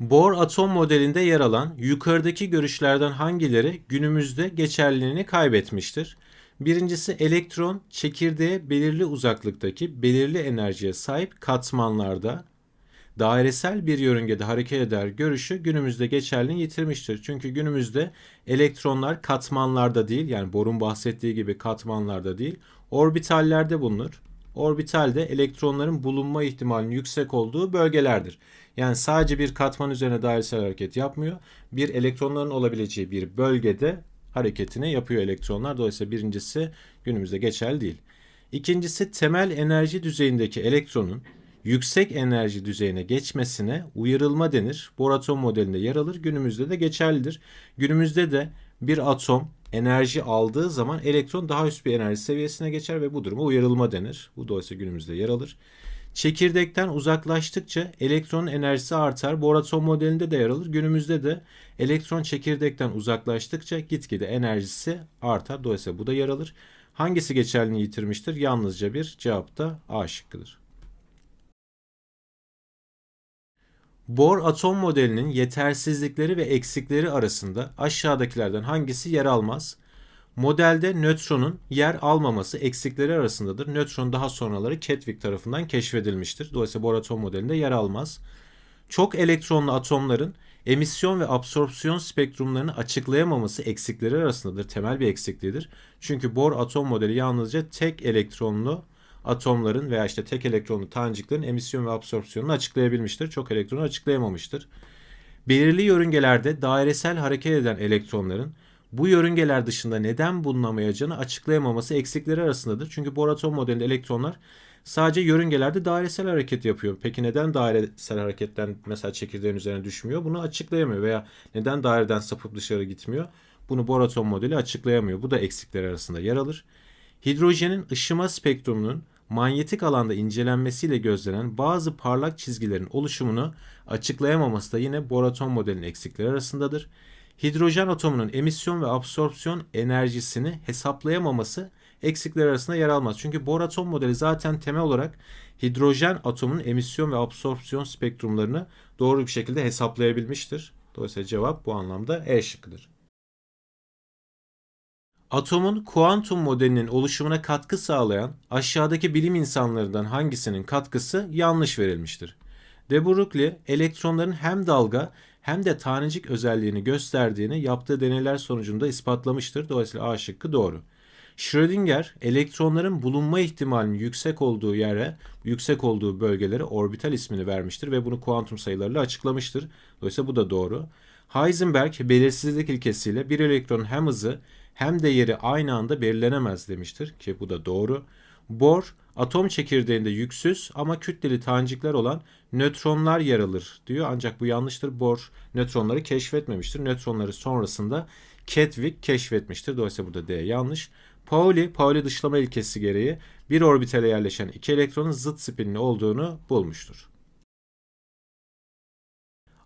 Bohr atom modelinde yer alan yukarıdaki görüşlerden hangileri günümüzde geçerliliğini kaybetmiştir? Birincisi elektron çekirdeğe belirli uzaklıktaki belirli enerjiye sahip katmanlarda dairesel bir yörüngede hareket eder görüşü günümüzde geçerliliğini yitirmiştir. Çünkü günümüzde elektronlar katmanlarda değil yani Bor'un bahsettiği gibi katmanlarda değil orbitallerde bulunur orbitalde elektronların bulunma ihtimalinin yüksek olduğu bölgelerdir. Yani sadece bir katman üzerine dairesel hareket yapmıyor. Bir elektronların olabileceği bir bölgede hareketini yapıyor elektronlar. Dolayısıyla birincisi günümüzde geçerli değil. İkincisi temel enerji düzeyindeki elektronun yüksek enerji düzeyine geçmesine uyarılma denir. Bor atom modelinde yer alır. Günümüzde de geçerlidir. Günümüzde de bir atom enerji aldığı zaman elektron daha üst bir enerji seviyesine geçer ve bu duruma uyarılma denir. Bu dolayısıyla günümüzde yer alır. Çekirdekten uzaklaştıkça elektronun enerjisi artar. Bu son modelinde de yer alır. Günümüzde de elektron çekirdekten uzaklaştıkça gitgide enerjisi artar. Dolayısıyla bu da yer alır. Hangisi geçerliliğini yitirmiştir? Yalnızca bir cevap da A şıkkıdır. Bohr atom modelinin yetersizlikleri ve eksikleri arasında aşağıdakilerden hangisi yer almaz? Modelde nötronun yer almaması eksikleri arasındadır. Nötron daha sonraları Chadwick tarafından keşfedilmiştir. Dolayısıyla Bohr atom modelinde yer almaz. Çok elektronlu atomların emisyon ve absorpsiyon spektrumlarını açıklayamaması eksikleri arasındadır. Temel bir eksikliğidir. Çünkü Bohr atom modeli yalnızca tek elektronlu atomların veya işte tek elektronlu taneciklerin emisyon ve absorpsiyonunu açıklayabilmiştir. Çok elektronu açıklayamamıştır. Belirli yörüngelerde dairesel hareket eden elektronların bu yörüngeler dışında neden bulunamayacağını açıklayamaması eksikleri arasındadır. Çünkü bor atom modelinde elektronlar sadece yörüngelerde dairesel hareket yapıyor. Peki neden dairesel hareketten mesela çekirdeğin üzerine düşmüyor? Bunu açıklayamıyor veya neden daireden sapıp dışarı gitmiyor? Bunu bor atom modeli açıklayamıyor. Bu da eksikler arasında yer alır. Hidrojenin ışıma spektrumunun manyetik alanda incelenmesiyle gözlenen bazı parlak çizgilerin oluşumunu açıklayamaması da yine bor atom modelinin eksikleri arasındadır. Hidrojen atomunun emisyon ve absorpsiyon enerjisini hesaplayamaması eksikler arasında yer almaz. Çünkü bor atom modeli zaten temel olarak hidrojen atomunun emisyon ve absorpsiyon spektrumlarını doğru bir şekilde hesaplayabilmiştir. Dolayısıyla cevap bu anlamda E şıkkıdır. Atomun kuantum modelinin oluşumuna katkı sağlayan aşağıdaki bilim insanlarından hangisinin katkısı yanlış verilmiştir? De Broglie elektronların hem dalga hem de tanecik özelliğini gösterdiğini yaptığı deneyler sonucunda ispatlamıştır. Dolayısıyla A şıkkı doğru. Schrödinger elektronların bulunma ihtimalinin yüksek olduğu yere, yüksek olduğu bölgelere orbital ismini vermiştir ve bunu kuantum sayılarıyla açıklamıştır. Dolayısıyla bu da doğru. Heisenberg belirsizlik ilkesiyle bir elektronun hem hızı hem de yeri aynı anda belirlenemez demiştir ki bu da doğru. Bohr atom çekirdeğinde yüksüz ama kütleli tanecikler olan nötronlar yer alır diyor. Ancak bu yanlıştır. Bohr nötronları keşfetmemiştir. Nötronları sonrasında Kedwick keşfetmiştir. Dolayısıyla burada D yanlış. Pauli, Pauli dışlama ilkesi gereği bir orbitale yerleşen iki elektronun zıt spinli olduğunu bulmuştur.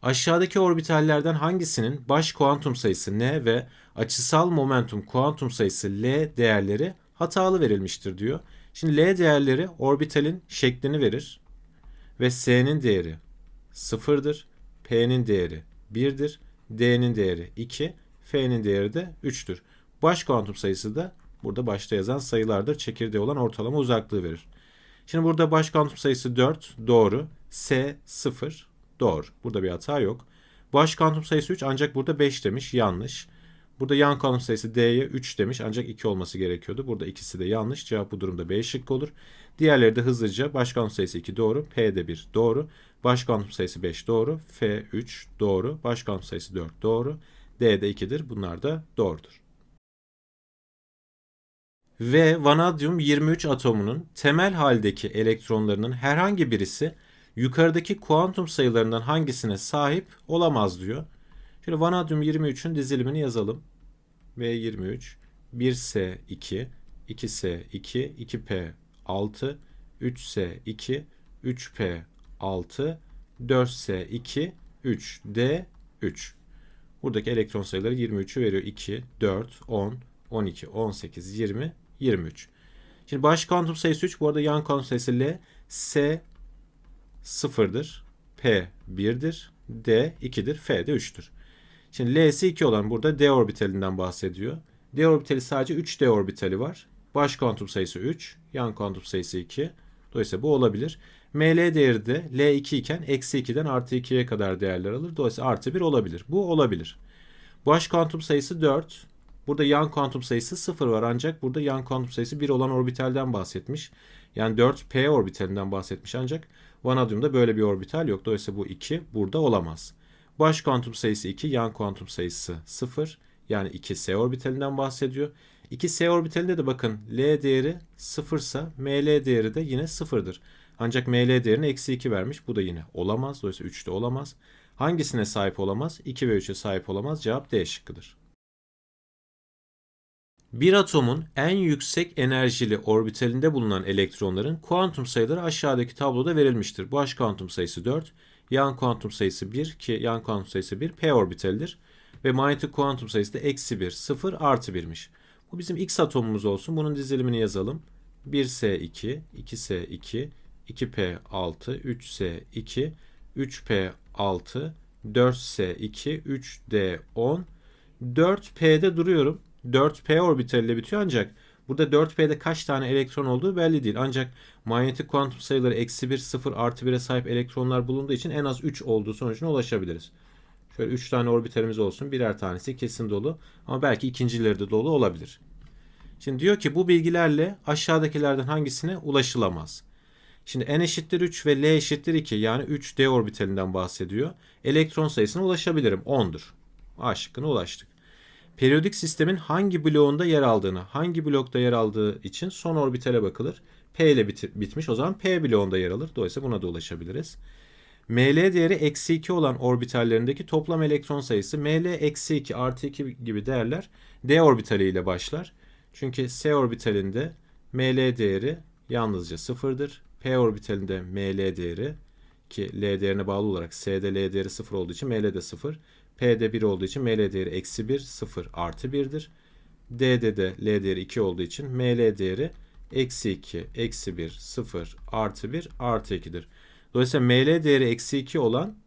Aşağıdaki orbitallerden hangisinin baş kuantum sayısı n ve açısal momentum kuantum sayısı l değerleri hatalı verilmiştir diyor. Şimdi l değerleri orbitalin şeklini verir ve s'nin değeri 0'dır, p'nin değeri 1'dir, d'nin değeri 2, f'nin değeri de 3'tür. Baş kuantum sayısı da burada başta yazan sayılardır. Çekirdeği olan ortalama uzaklığı verir. Şimdi burada baş kuantum sayısı 4 doğru. S 0 Doğru. Burada bir hata yok. Baş kuantum sayısı 3 ancak burada 5 demiş. Yanlış. Burada yan kuantum sayısı D'ye 3 demiş ancak 2 olması gerekiyordu. Burada ikisi de yanlış. Cevap bu durumda B şıkkı olur. Diğerleri de hızlıca baş kuantum sayısı 2 doğru. P de 1 doğru. Baş kuantum sayısı 5 doğru. F 3 doğru. Baş kuantum sayısı 4 doğru. D de 2'dir. Bunlar da doğrudur. Ve vanadyum 23 atomunun temel haldeki elektronlarının herhangi birisi yukarıdaki kuantum sayılarından hangisine sahip olamaz diyor. Şimdi vanadyum 23'ün dizilimini yazalım. V23 1S2 2S2 2P6 3S2 3P6 4S2 3D3 Buradaki elektron sayıları 23'ü veriyor. 2, 4, 10, 12, 18, 20, 23. Şimdi baş kuantum sayısı 3. Bu arada yan kuantum sayısı L. S, 0'dır. P 1'dir. D 2'dir. F de 3'tür. Şimdi L'si 2 olan burada D orbitalinden bahsediyor. D orbitali sadece 3 D orbitali var. Baş kuantum sayısı 3. Yan kuantum sayısı 2. Dolayısıyla bu olabilir. ML değeri de L2 iken eksi 2'den artı 2'ye kadar değerler alır. Dolayısıyla artı 1 olabilir. Bu olabilir. Baş kuantum sayısı 4. Burada yan kuantum sayısı 0 var ancak burada yan kuantum sayısı 1 olan orbitalden bahsetmiş. Yani 4p orbitalinden bahsetmiş ancak Vanadyum'da böyle bir orbital yok. Dolayısıyla bu 2 burada olamaz. Baş kuantum sayısı 2, yan kuantum sayısı 0. Yani 2s orbitalinden bahsediyor. 2s orbitalinde de bakın L değeri 0 ise ML değeri de yine 0'dır. Ancak ML değerini eksi 2 vermiş. Bu da yine olamaz. Dolayısıyla 3 de olamaz. Hangisine sahip olamaz? 2 ve 3'e sahip olamaz. Cevap D şıkkıdır. Bir atomun en yüksek enerjili orbitalinde bulunan elektronların kuantum sayıları aşağıdaki tabloda verilmiştir. Baş kuantum sayısı 4, yan kuantum sayısı 1 ki yan kuantum sayısı 1 p orbitalidir. Ve manyetik kuantum sayısı da eksi 1, 0, artı 1'miş. Bu bizim x atomumuz olsun. Bunun dizilimini yazalım. 1s2, 2s2, 2p6, 3s2, 3p6, 4s2, 3d10, 4p'de duruyorum. 4p orbitaliyle bitiyor ancak burada 4p'de kaç tane elektron olduğu belli değil. Ancak manyetik kuantum sayıları eksi 1, 0, artı 1'e sahip elektronlar bulunduğu için en az 3 olduğu sonucuna ulaşabiliriz. Şöyle 3 tane orbitalimiz olsun. Birer tanesi kesin dolu ama belki ikincileri de dolu olabilir. Şimdi diyor ki bu bilgilerle aşağıdakilerden hangisine ulaşılamaz? Şimdi n eşittir 3 ve l eşittir 2 yani 3d orbitalinden bahsediyor. Elektron sayısına ulaşabilirim 10'dur. A şıkkına ulaştık periyodik sistemin hangi bloğunda yer aldığını, hangi blokta yer aldığı için son orbitale bakılır. P ile bit bitmiş o zaman P bloğunda yer alır. Dolayısıyla buna da ulaşabiliriz. ML değeri eksi 2 olan orbitallerindeki toplam elektron sayısı ML eksi 2 artı 2 gibi değerler D orbitali ile başlar. Çünkü S orbitalinde ML değeri yalnızca sıfırdır. P orbitalinde ML değeri ki L değerine bağlı olarak S'de L değeri sıfır olduğu için ML de sıfır. P'de 1 olduğu için ML değeri eksi 1, 0 artı 1'dir. D'de de L değeri 2 olduğu için ML değeri eksi 2, eksi 1, 0, artı 1, artı 2'dir. Dolayısıyla ML değeri eksi 2 olan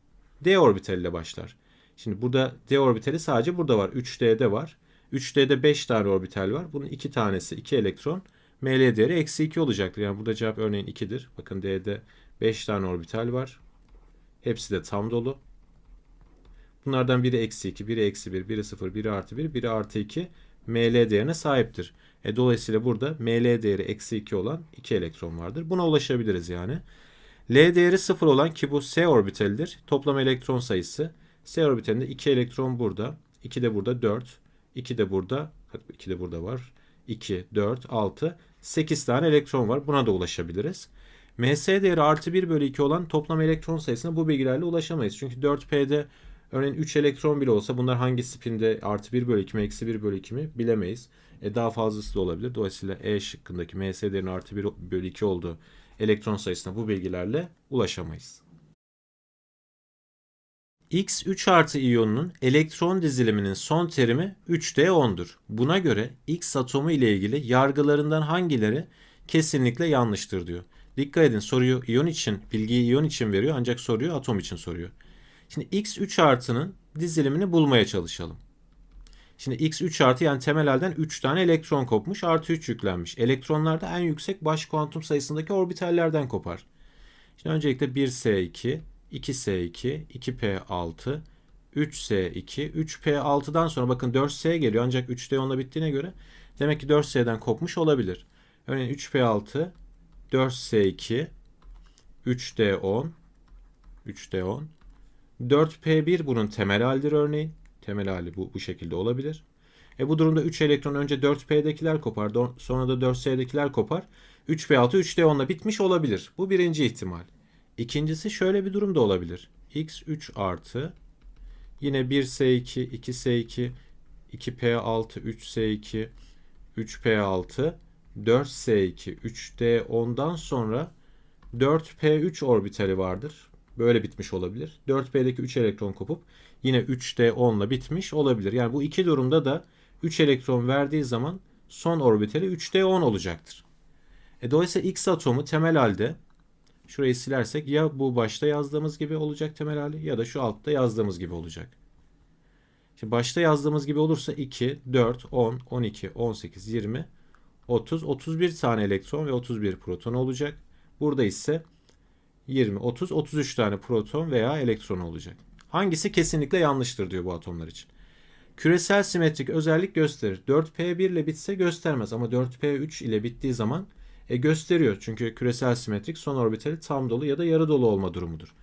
D orbitaliyle başlar. Şimdi burada D orbitali sadece burada var. 3D'de var. 3D'de 5 tane orbital var. Bunun 2 tanesi 2 elektron. ML değeri eksi 2 olacaktır. Yani burada cevap örneğin 2'dir. Bakın D'de 5 tane orbital var. Hepsi de tam dolu. Bunlardan biri eksi 2, biri eksi 1, biri 0, biri artı 1, biri artı 2 ML değerine sahiptir. E, dolayısıyla burada ML değeri eksi 2 olan 2 elektron vardır. Buna ulaşabiliriz yani. L değeri 0 olan ki bu S orbitalidir. Toplam elektron sayısı. S orbitalinde 2 elektron burada. 2 de burada 4. 2 de burada. 2 de burada var. 2, 4, 6. 8 tane elektron var. Buna da ulaşabiliriz. MS değeri artı 1 bölü 2 olan toplam elektron sayısına bu bilgilerle ulaşamayız. Çünkü 4P'de Örneğin 3 elektron bile olsa bunlar hangi spinde artı 1 bölü 2 mi eksi 1 bölü 2 mi bilemeyiz. E, daha fazlası da olabilir. Dolayısıyla E şıkkındaki MS değerinin artı 1 bölü 2 olduğu elektron sayısına bu bilgilerle ulaşamayız. X3 artı iyonunun elektron diziliminin son terimi 3D10'dur. Buna göre X atomu ile ilgili yargılarından hangileri kesinlikle yanlıştır diyor. Dikkat edin soruyu iyon için, bilgiyi iyon için veriyor ancak soruyu atom için soruyor. Şimdi x3 artının dizilimini bulmaya çalışalım. Şimdi x3 artı yani temel halden 3 tane elektron kopmuş artı 3 yüklenmiş. Elektronlar da en yüksek baş kuantum sayısındaki orbitallerden kopar. Şimdi öncelikle 1s2, 2s2, 2p6, 3s2, 3p6'dan sonra bakın 4s geliyor ancak 3d onunla bittiğine göre demek ki 4s'den kopmuş olabilir. Örneğin 3p6, 4s2, 3d10, 3d10, 4p1 bunun temel halidir örneğin. Temel hali bu, bu şekilde olabilir. E bu durumda 3 elektron önce 4p'dekiler kopar sonra da 4s'dekiler kopar. 3p6 3d10'la bitmiş olabilir. Bu birinci ihtimal. İkincisi şöyle bir durum da olabilir. x3 artı yine 1s2 2s2 2p6 3s2 3p6 4s2 3d10'dan sonra 4p3 orbitali vardır böyle bitmiş olabilir. 4P'deki 3 elektron kopup yine 3D10 ile bitmiş olabilir. Yani bu iki durumda da 3 elektron verdiği zaman son orbiteli 3D10 olacaktır. E dolayısıyla X atomu temel halde şurayı silersek ya bu başta yazdığımız gibi olacak temel hali ya da şu altta yazdığımız gibi olacak. Şimdi başta yazdığımız gibi olursa 2, 4, 10, 12, 18, 20, 30, 31 tane elektron ve 31 proton olacak. Burada ise 20, 30, 33 tane proton veya elektron olacak. Hangisi kesinlikle yanlıştır diyor bu atomlar için. Küresel simetrik özellik gösterir. 4P1 ile bitse göstermez ama 4P3 ile bittiği zaman e, gösteriyor. Çünkü küresel simetrik son orbitali tam dolu ya da yarı dolu olma durumudur.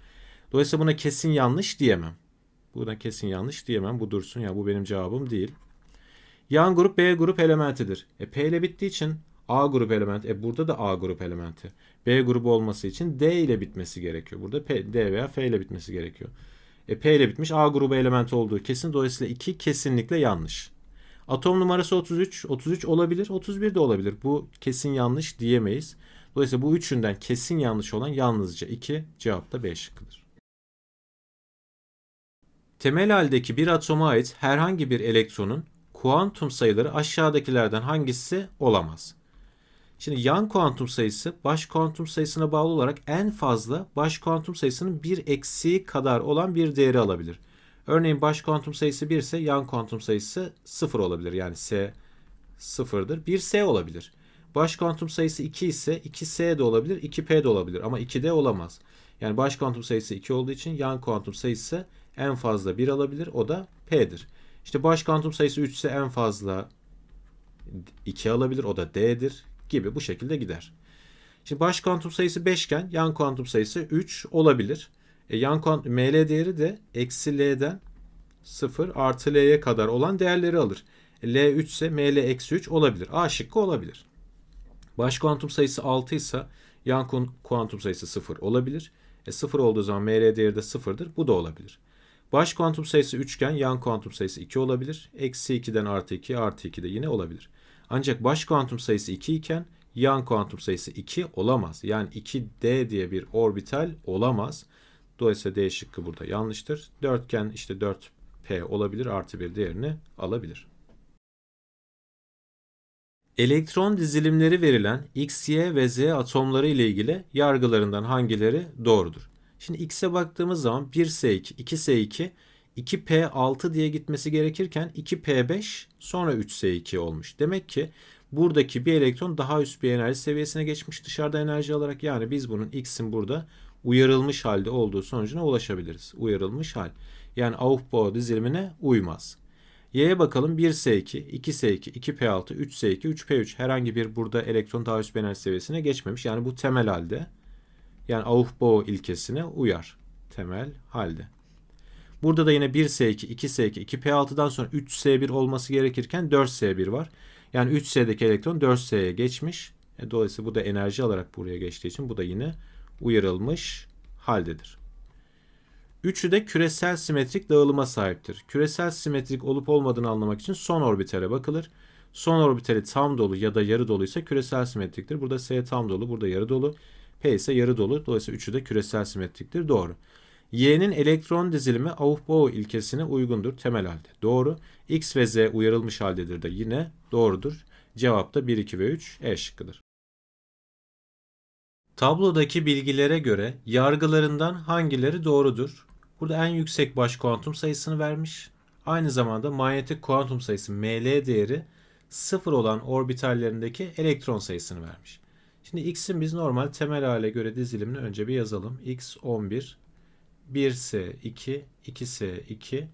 Dolayısıyla buna kesin yanlış diyemem. Buna kesin yanlış diyemem. Bu dursun ya bu benim cevabım değil. Yan grup B grup elementidir. E, P ile bittiği için A grup element. E burada da A grup elementi. B grubu olması için D ile bitmesi gerekiyor. Burada P, D veya F ile bitmesi gerekiyor. E, P ile bitmiş A grubu elementi olduğu kesin. Dolayısıyla 2 kesinlikle yanlış. Atom numarası 33. 33 olabilir. 31 de olabilir. Bu kesin yanlış diyemeyiz. Dolayısıyla bu üçünden kesin yanlış olan yalnızca 2 cevap da B şıkkıdır. Temel haldeki bir atoma ait herhangi bir elektronun kuantum sayıları aşağıdakilerden hangisi olamaz? Şimdi yan kuantum sayısı baş kuantum sayısına bağlı olarak en fazla baş kuantum sayısının bir eksiği kadar olan bir değeri alabilir. Örneğin baş kuantum sayısı 1 ise yan kuantum sayısı 0 olabilir. Yani S 0'dır. 1S olabilir. Baş kuantum sayısı 2 ise 2S de olabilir, 2P de olabilir ama 2D olamaz. Yani baş kuantum sayısı 2 olduğu için yan kuantum sayısı en fazla 1 alabilir. O da P'dir. İşte baş kuantum sayısı 3 ise en fazla 2 alabilir. O da D'dir gibi bu şekilde gider. Şimdi baş kuantum sayısı 5 iken yan kuantum sayısı 3 olabilir. E, yan kuantum, ML değeri de eksi L'den 0 artı L'ye kadar olan değerleri alır. E, L3 ise ML eksi 3 olabilir. A şıkkı olabilir. Baş kuantum sayısı 6 ise yan kuantum sayısı 0 olabilir. E 0 olduğu zaman ML değeri de 0'dır. Bu da olabilir. Baş kuantum sayısı 3 iken yan kuantum sayısı 2 olabilir. Eksi 2'den artı 2 artı 2 de yine olabilir. Ancak baş kuantum sayısı 2 iken yan kuantum sayısı 2 olamaz. Yani 2D diye bir orbital olamaz. Dolayısıyla D şıkkı burada yanlıştır. Dörtgen işte 4P olabilir artı bir değerini alabilir. Elektron dizilimleri verilen X, Y ve Z atomları ile ilgili yargılarından hangileri doğrudur? Şimdi X'e baktığımız zaman 1S2, 2S2 2P6 diye gitmesi gerekirken 2P5 sonra 3S2 olmuş. Demek ki buradaki bir elektron daha üst bir enerji seviyesine geçmiş dışarıda enerji alarak. Yani biz bunun X'in burada uyarılmış halde olduğu sonucuna ulaşabiliriz. Uyarılmış hal. Yani Aufbau dizilimine uymaz. Y'ye bakalım 1S2, 2S2, 2P6, 3S2, 3P3 herhangi bir burada elektron daha üst bir enerji seviyesine geçmemiş. Yani bu temel halde yani Aufbau ilkesine uyar. Temel halde. Burada da yine 1S2, 2S2, 2P6'dan sonra 3S1 olması gerekirken 4S1 var. Yani 3S'deki elektron 4S'ye geçmiş. E, dolayısıyla bu da enerji alarak buraya geçtiği için bu da yine uyarılmış haldedir. Üçü de küresel simetrik dağılıma sahiptir. Küresel simetrik olup olmadığını anlamak için son orbitale bakılır. Son orbitali tam dolu ya da yarı dolu ise küresel simetriktir. Burada S tam dolu, burada yarı dolu. P ise yarı dolu. Dolayısıyla üçü de küresel simetriktir. Doğru. Y'nin elektron dizilimi Aufbau ilkesine uygundur temel halde. Doğru. X ve Z uyarılmış haldedir de yine doğrudur. Cevap da 1, 2 ve 3 E şıkkıdır. Tablodaki bilgilere göre yargılarından hangileri doğrudur? Burada en yüksek baş kuantum sayısını vermiş. Aynı zamanda manyetik kuantum sayısı ML değeri sıfır olan orbitallerindeki elektron sayısını vermiş. Şimdi x'in biz normal temel hale göre dizilimini önce bir yazalım. x 11, 1S 2, 2S 2,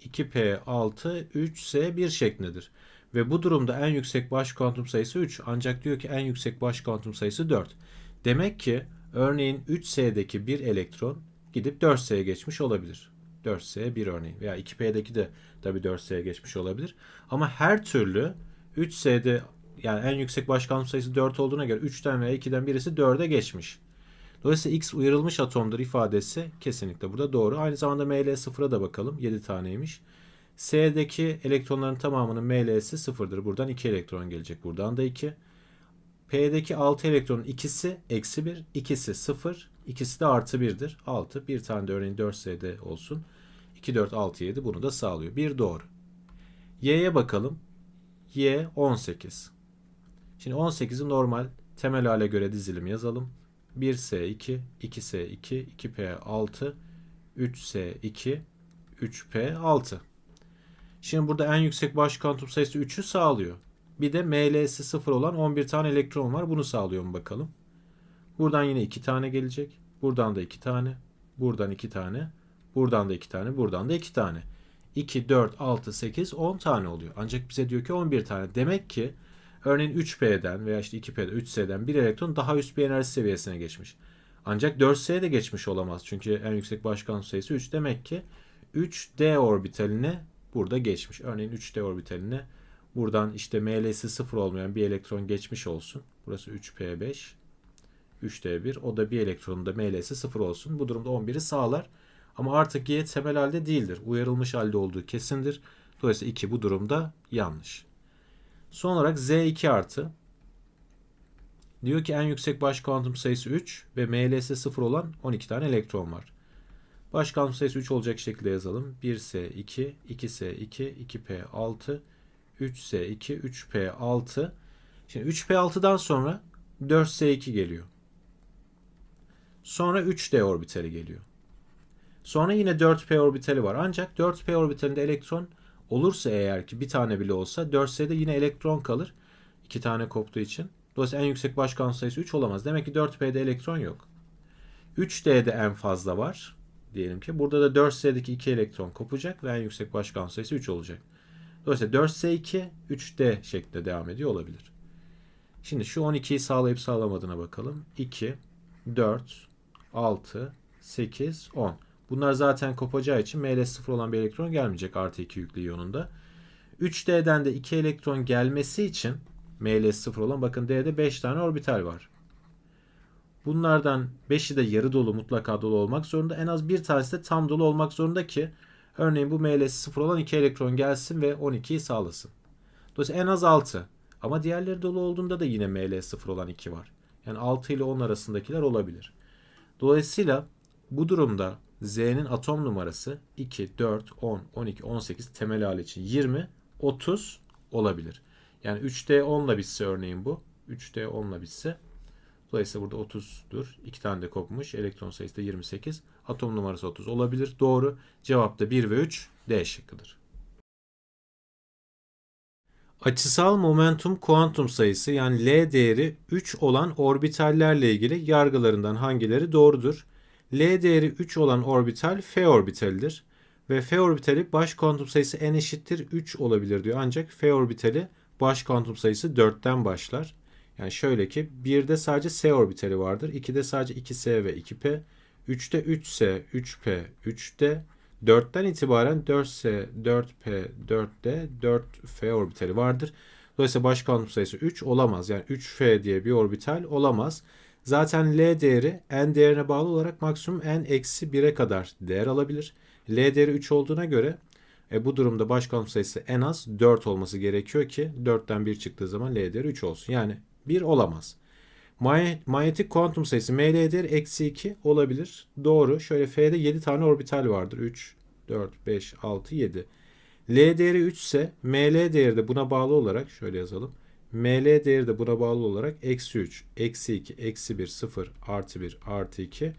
2P 6, 3S 1 şeklindedir. Ve bu durumda en yüksek baş kuantum sayısı 3 ancak diyor ki en yüksek baş kuantum sayısı 4. Demek ki örneğin 3S'deki bir elektron gidip 4S'ye geçmiş olabilir. 4S 1 örneğin veya 2P'deki de tabi 4S'ye geçmiş olabilir. Ama her türlü 3S'de yani en yüksek baş kuantum sayısı 4 olduğuna göre 3'ten veya 2'den birisi 4'e geçmiş. Dolayısıyla X uyarılmış atomdur ifadesi kesinlikle burada doğru. Aynı zamanda ML0'a da bakalım. 7 taneymiş. S'deki elektronların tamamının ML'si 0'dır. Buradan 2 elektron gelecek. Buradan da 2. P'deki 6 elektronun ikisi eksi 1, ikisi 0, ikisi de artı 1'dir. 6, bir tane de örneğin 4S'de olsun. 2, 4, 6, 7 bunu da sağlıyor. 1 doğru. Y'ye bakalım. Y 18. Şimdi 18'i normal temel hale göre dizilim yazalım. 1S2, 2S2, 2P6, 3S2, 3P6. Şimdi burada en yüksek baş kuantum sayısı 3'ü sağlıyor. Bir de ML'si 0 olan 11 tane elektron var. Bunu sağlıyor mu bakalım. Buradan yine 2 tane gelecek. Buradan da 2 tane. Buradan 2 tane. Buradan da 2 tane. Buradan da 2 tane. 2, 4, 6, 8, 10 tane oluyor. Ancak bize diyor ki 11 tane. Demek ki Örneğin 3P'den veya işte 2P'den 3S'den bir elektron daha üst bir enerji seviyesine geçmiş. Ancak 4S'ye de geçmiş olamaz. Çünkü en yüksek başkan sayısı 3. Demek ki 3D orbitaline burada geçmiş. Örneğin 3D orbitaline buradan işte ML'si 0 olmayan bir elektron geçmiş olsun. Burası 3P5. 3D1. O da bir elektronun da ML'si 0 olsun. Bu durumda 11'i sağlar. Ama artık Y temel halde değildir. Uyarılmış halde olduğu kesindir. Dolayısıyla 2 bu durumda yanlış. Son olarak Z2 artı. Diyor ki en yüksek baş kuantum sayısı 3 ve MLS 0 olan 12 tane elektron var. Baş kuantum sayısı 3 olacak şekilde yazalım. 1S2, 2S2, 2P6, 3S2, 3P6. Şimdi 3P6'dan sonra 4S2 geliyor. Sonra 3D orbitali geliyor. Sonra yine 4P orbitali var. Ancak 4P orbitalinde elektron olursa eğer ki bir tane bile olsa 4 de yine elektron kalır. 2 tane koptuğu için. Dolayısıyla en yüksek başkan sayısı 3 olamaz. Demek ki 4P'de elektron yok. 3D'de en fazla var. Diyelim ki burada da 4S'deki 2 elektron kopacak ve en yüksek başkan sayısı 3 olacak. Dolayısıyla 4S2 3D şeklinde devam ediyor olabilir. Şimdi şu 12'yi sağlayıp sağlamadığına bakalım. 2, 4, 6, 8, 10. Bunlar zaten kopacağı için Ml sıfır olan bir elektron gelmeyecek artı 2 yüklü iyonunda. 3D'den de 2 elektron gelmesi için Ml sıfır olan bakın D'de 5 tane orbital var. Bunlardan 5'i de yarı dolu mutlaka dolu olmak zorunda. En az bir tanesi de tam dolu olmak zorunda ki örneğin bu Ml sıfır olan 2 elektron gelsin ve 12'yi sağlasın. Dolayısıyla en az 6. Ama diğerleri dolu olduğunda da yine Ml sıfır olan 2 var. Yani 6 ile 10 arasındakiler olabilir. Dolayısıyla bu durumda Z'nin atom numarası 2, 4, 10, 12, 18 temel hali için 20, 30 olabilir. Yani 3D 10 ile bitse örneğin bu. 3D 10 ile bitse. Dolayısıyla burada 30'dur. 2 tane de kopmuş. Elektron sayısı da 28. Atom numarası 30 olabilir. Doğru. Cevap da 1 ve 3 D şıkkıdır. Açısal momentum kuantum sayısı yani L değeri 3 olan orbitallerle ilgili yargılarından hangileri doğrudur? L değeri 3 olan orbital F orbitalidir ve F orbitali baş kuantum sayısı n eşittir 3 olabilir diyor. Ancak F orbitali baş kuantum sayısı 4'ten başlar. Yani şöyle ki 1'de sadece S orbitali vardır. 2'de sadece 2S ve 2P. 3'te 3S, 3P, 3D. 4'ten itibaren 4S, 4P, 4D, 4F orbitali vardır. Dolayısıyla baş kuantum sayısı 3 olamaz. Yani 3F diye bir orbital olamaz. Zaten L değeri n değerine bağlı olarak maksimum n eksi 1'e kadar değer alabilir. L değeri 3 olduğuna göre e, bu durumda baş kuantum sayısı en az 4 olması gerekiyor ki 4'ten 1 çıktığı zaman L değeri 3 olsun. Yani 1 olamaz. Manyetik kuantum sayısı ML değeri eksi 2 olabilir. Doğru. Şöyle F'de 7 tane orbital vardır. 3, 4, 5, 6, 7. L değeri 3 ise ML değeri de buna bağlı olarak şöyle yazalım. ML değeri de buna bağlı olarak eksi 3, eksi 2, eksi 1, 0, artı 1, artı 2,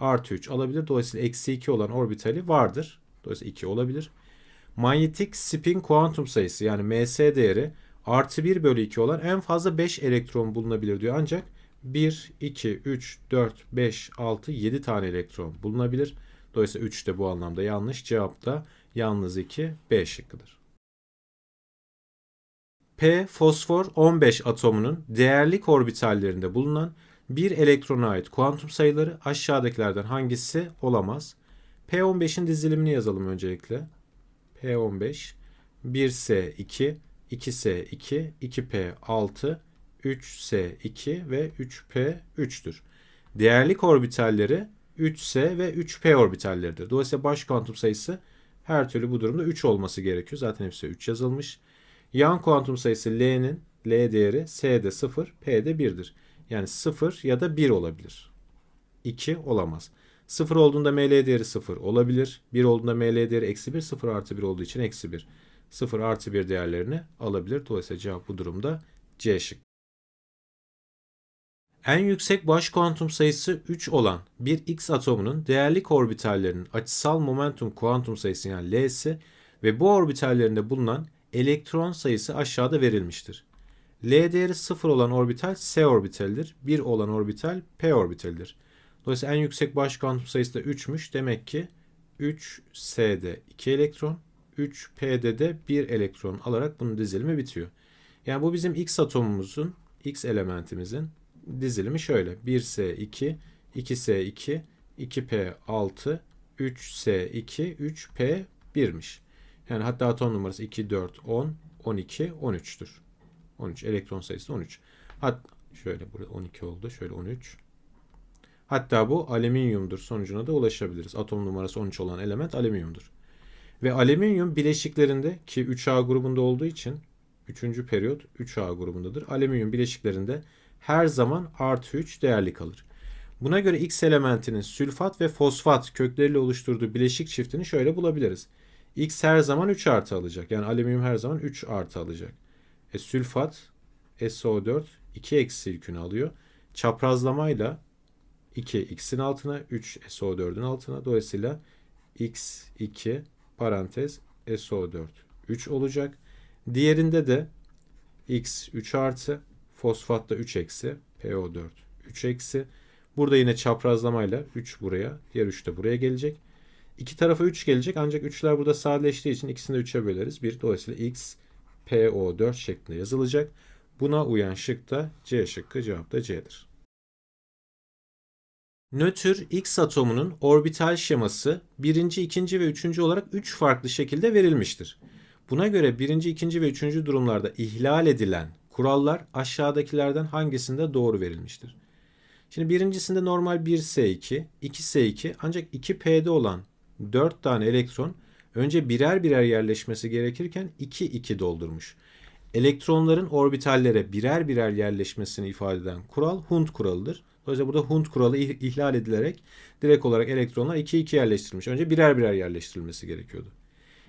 artı 3 alabilir. Dolayısıyla eksi 2 olan orbitali vardır. Dolayısıyla 2 olabilir. Manyetik spin kuantum sayısı yani MS değeri artı 1 bölü 2 olan en fazla 5 elektron bulunabilir diyor. Ancak 1, 2, 3, 4, 5, 6, 7 tane elektron bulunabilir. Dolayısıyla 3 de bu anlamda yanlış. Cevap da Yalnız 2 B şıkkıdır. P fosfor 15 atomunun değerlik orbitallerinde bulunan bir elektrona ait kuantum sayıları aşağıdakilerden hangisi olamaz? P15'in dizilimini yazalım öncelikle. P15 1S2 2S2 2P6 3S2 ve 3P3'tür. Değerlik orbitalleri 3S ve 3P orbitalleridir. Dolayısıyla baş kuantum sayısı her türlü bu durumda 3 olması gerekiyor. Zaten hepsi 3 yazılmış. Yan kuantum sayısı L'nin L değeri S'de 0, P'de 1'dir. Yani 0 ya da 1 olabilir. 2 olamaz. 0 olduğunda ML değeri 0 olabilir. 1 olduğunda ML değeri eksi 1, 0 artı 1 olduğu için eksi 1. 0 artı 1 değerlerini alabilir. Dolayısıyla cevap bu durumda C şık. En yüksek baş kuantum sayısı 3 olan bir X atomunun değerlik orbitallerinin açısal momentum kuantum sayısı yani L'si ve bu orbitallerinde bulunan elektron sayısı aşağıda verilmiştir. L değeri 0 olan orbital S orbitalidir. 1 olan orbital P orbitalidir. Dolayısıyla en yüksek baş kuantum sayısı da 3'müş. Demek ki 3 S'de 2 elektron, 3 P'de de 1 elektron alarak bunun dizilimi bitiyor. Yani bu bizim X atomumuzun, X elementimizin dizilimi şöyle. 1S2, 2S2, 2P6, 3S2, 3P1'miş. Yani hatta atom numarası 2, 4, 10, 12, 13'tür. 13. Elektron sayısı 13. Hat şöyle burada 12 oldu. Şöyle 13. Hatta bu alüminyumdur sonucuna da ulaşabiliriz. Atom numarası 13 olan element alüminyumdur. Ve alüminyum bileşiklerinde ki 3A grubunda olduğu için 3. periyot 3A grubundadır. Alüminyum bileşiklerinde her zaman artı 3 değerli kalır. Buna göre X elementinin sülfat ve fosfat kökleriyle oluşturduğu bileşik çiftini şöyle bulabiliriz. X her zaman 3 artı alacak. Yani alüminyum her zaman 3 artı alacak. E, sülfat SO4 2 eksi yükünü alıyor. Çaprazlamayla 2 X'in altına 3 SO4'ün altına. Dolayısıyla X2 parantez SO4 3 olacak. Diğerinde de X 3 artı Fosfatta 3 eksi. PO4 3 eksi. Burada yine çaprazlamayla 3 buraya. Diğer 3 de buraya gelecek. İki tarafa 3 gelecek ancak 3'ler burada sadeleştiği için ikisini de 3'e böleriz. Bir dolayısıyla X PO4 şeklinde yazılacak. Buna uyan şık da C şıkkı cevap da C'dir. Nötr X atomunun orbital şeması birinci, ikinci ve üçüncü olarak üç farklı şekilde verilmiştir. Buna göre birinci, ikinci ve üçüncü durumlarda ihlal edilen Kurallar aşağıdakilerden hangisinde doğru verilmiştir? Şimdi birincisinde normal 1S2, 2S2 ancak 2P'de olan 4 tane elektron önce birer birer yerleşmesi gerekirken 2 2 doldurmuş. Elektronların orbitallere birer birer yerleşmesini ifade eden kural Hund kuralıdır. Dolayısıyla burada Hund kuralı ihlal edilerek direkt olarak elektronlar 2 2 yerleştirilmiş. Önce birer birer yerleştirilmesi gerekiyordu.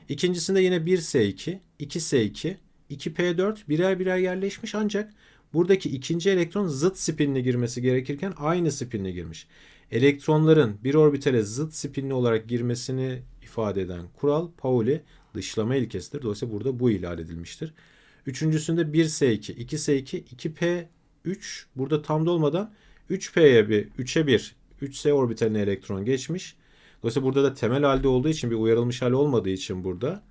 İkincisinde yine 1S2, 2S2, 2p4 birer birer yerleşmiş ancak buradaki ikinci elektron zıt spinle girmesi gerekirken aynı spinle girmiş. Elektronların bir orbitale zıt spinli olarak girmesini ifade eden kural Pauli dışlama ilkesidir. Dolayısıyla burada bu ihlal edilmiştir. Üçüncüsünde 1S2, 2S2, 2P3 burada tam dolmadan 3P'ye bir, 3'e bir, 3S orbitaline elektron geçmiş. Dolayısıyla burada da temel halde olduğu için bir uyarılmış hal olmadığı için burada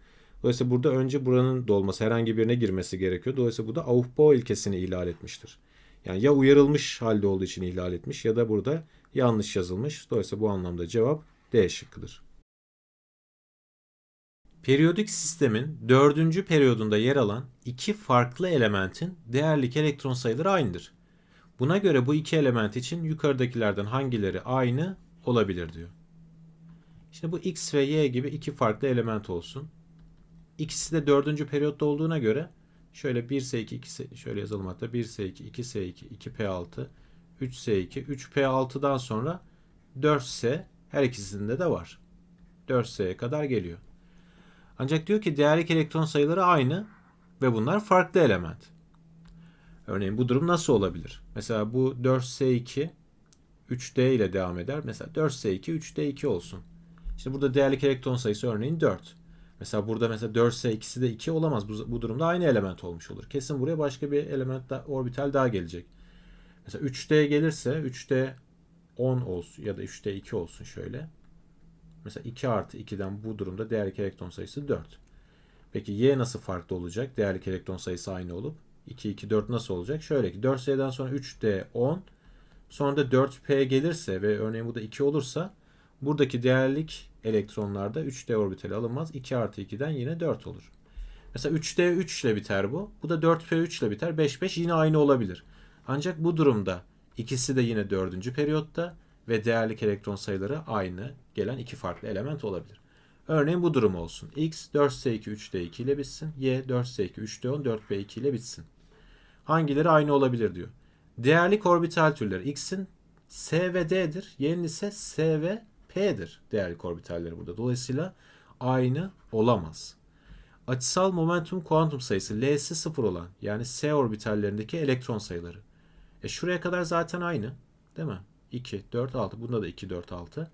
Dolayısıyla burada önce buranın dolması herhangi birine girmesi gerekiyor. Dolayısıyla bu da Aufbau ilkesini ihlal etmiştir. Yani ya uyarılmış halde olduğu için ihlal etmiş ya da burada yanlış yazılmış. Dolayısıyla bu anlamda cevap D şıkkıdır. Periyodik sistemin dördüncü periyodunda yer alan iki farklı elementin değerlik elektron sayıları aynıdır. Buna göre bu iki element için yukarıdakilerden hangileri aynı olabilir diyor. Şimdi bu X ve Y gibi iki farklı element olsun. İkisi de dördüncü periyotta olduğuna göre şöyle 1S2, 2S, şöyle yazalım hatta 1S2, 2S2, 2P6, 3S2, 3P6'dan sonra 4S her ikisinde de var. 4S'ye kadar geliyor. Ancak diyor ki diğer elektron sayıları aynı ve bunlar farklı element. Örneğin bu durum nasıl olabilir? Mesela bu 4S2 3D ile devam eder. Mesela 4S2 3D2 olsun. İşte burada değerlik elektron sayısı örneğin 4. Mesela burada mesela 4 ise ikisi de 2 olamaz. Bu, bu durumda aynı element olmuş olur. Kesin buraya başka bir element da, orbital daha gelecek. Mesela 3D gelirse 3D 10 olsun ya da 3D 2 olsun şöyle. Mesela 2 artı 2'den bu durumda değerli elektron sayısı 4. Peki Y nasıl farklı olacak? değerli elektron sayısı aynı olup. 2, 2, 4 nasıl olacak? Şöyle ki 4S'den sonra 3D 10 sonra da 4P gelirse ve örneğin bu da 2 olursa buradaki değerlik elektronlarda 3D orbitali alınmaz. 2 artı 2'den yine 4 olur. Mesela 3D 3 ile biter bu. Bu da 4P3 ile biter. 5 5 yine aynı olabilir. Ancak bu durumda ikisi de yine 4. periyotta ve değerli elektron sayıları aynı gelen iki farklı element olabilir. Örneğin bu durum olsun. X 4S2 3D2 ile bitsin. Y 4S2 3D10 4P2 ile bitsin. Hangileri aynı olabilir diyor. Değerlik orbital türleri X'in S ve D'dir. Y'nin ise S ve P'dir değerli orbitalleri burada. Dolayısıyla aynı olamaz. Açısal momentum kuantum sayısı L'si sıfır olan yani S orbitallerindeki elektron sayıları. E şuraya kadar zaten aynı değil mi? 2, 4, 6. Bunda da 2, 4, 6.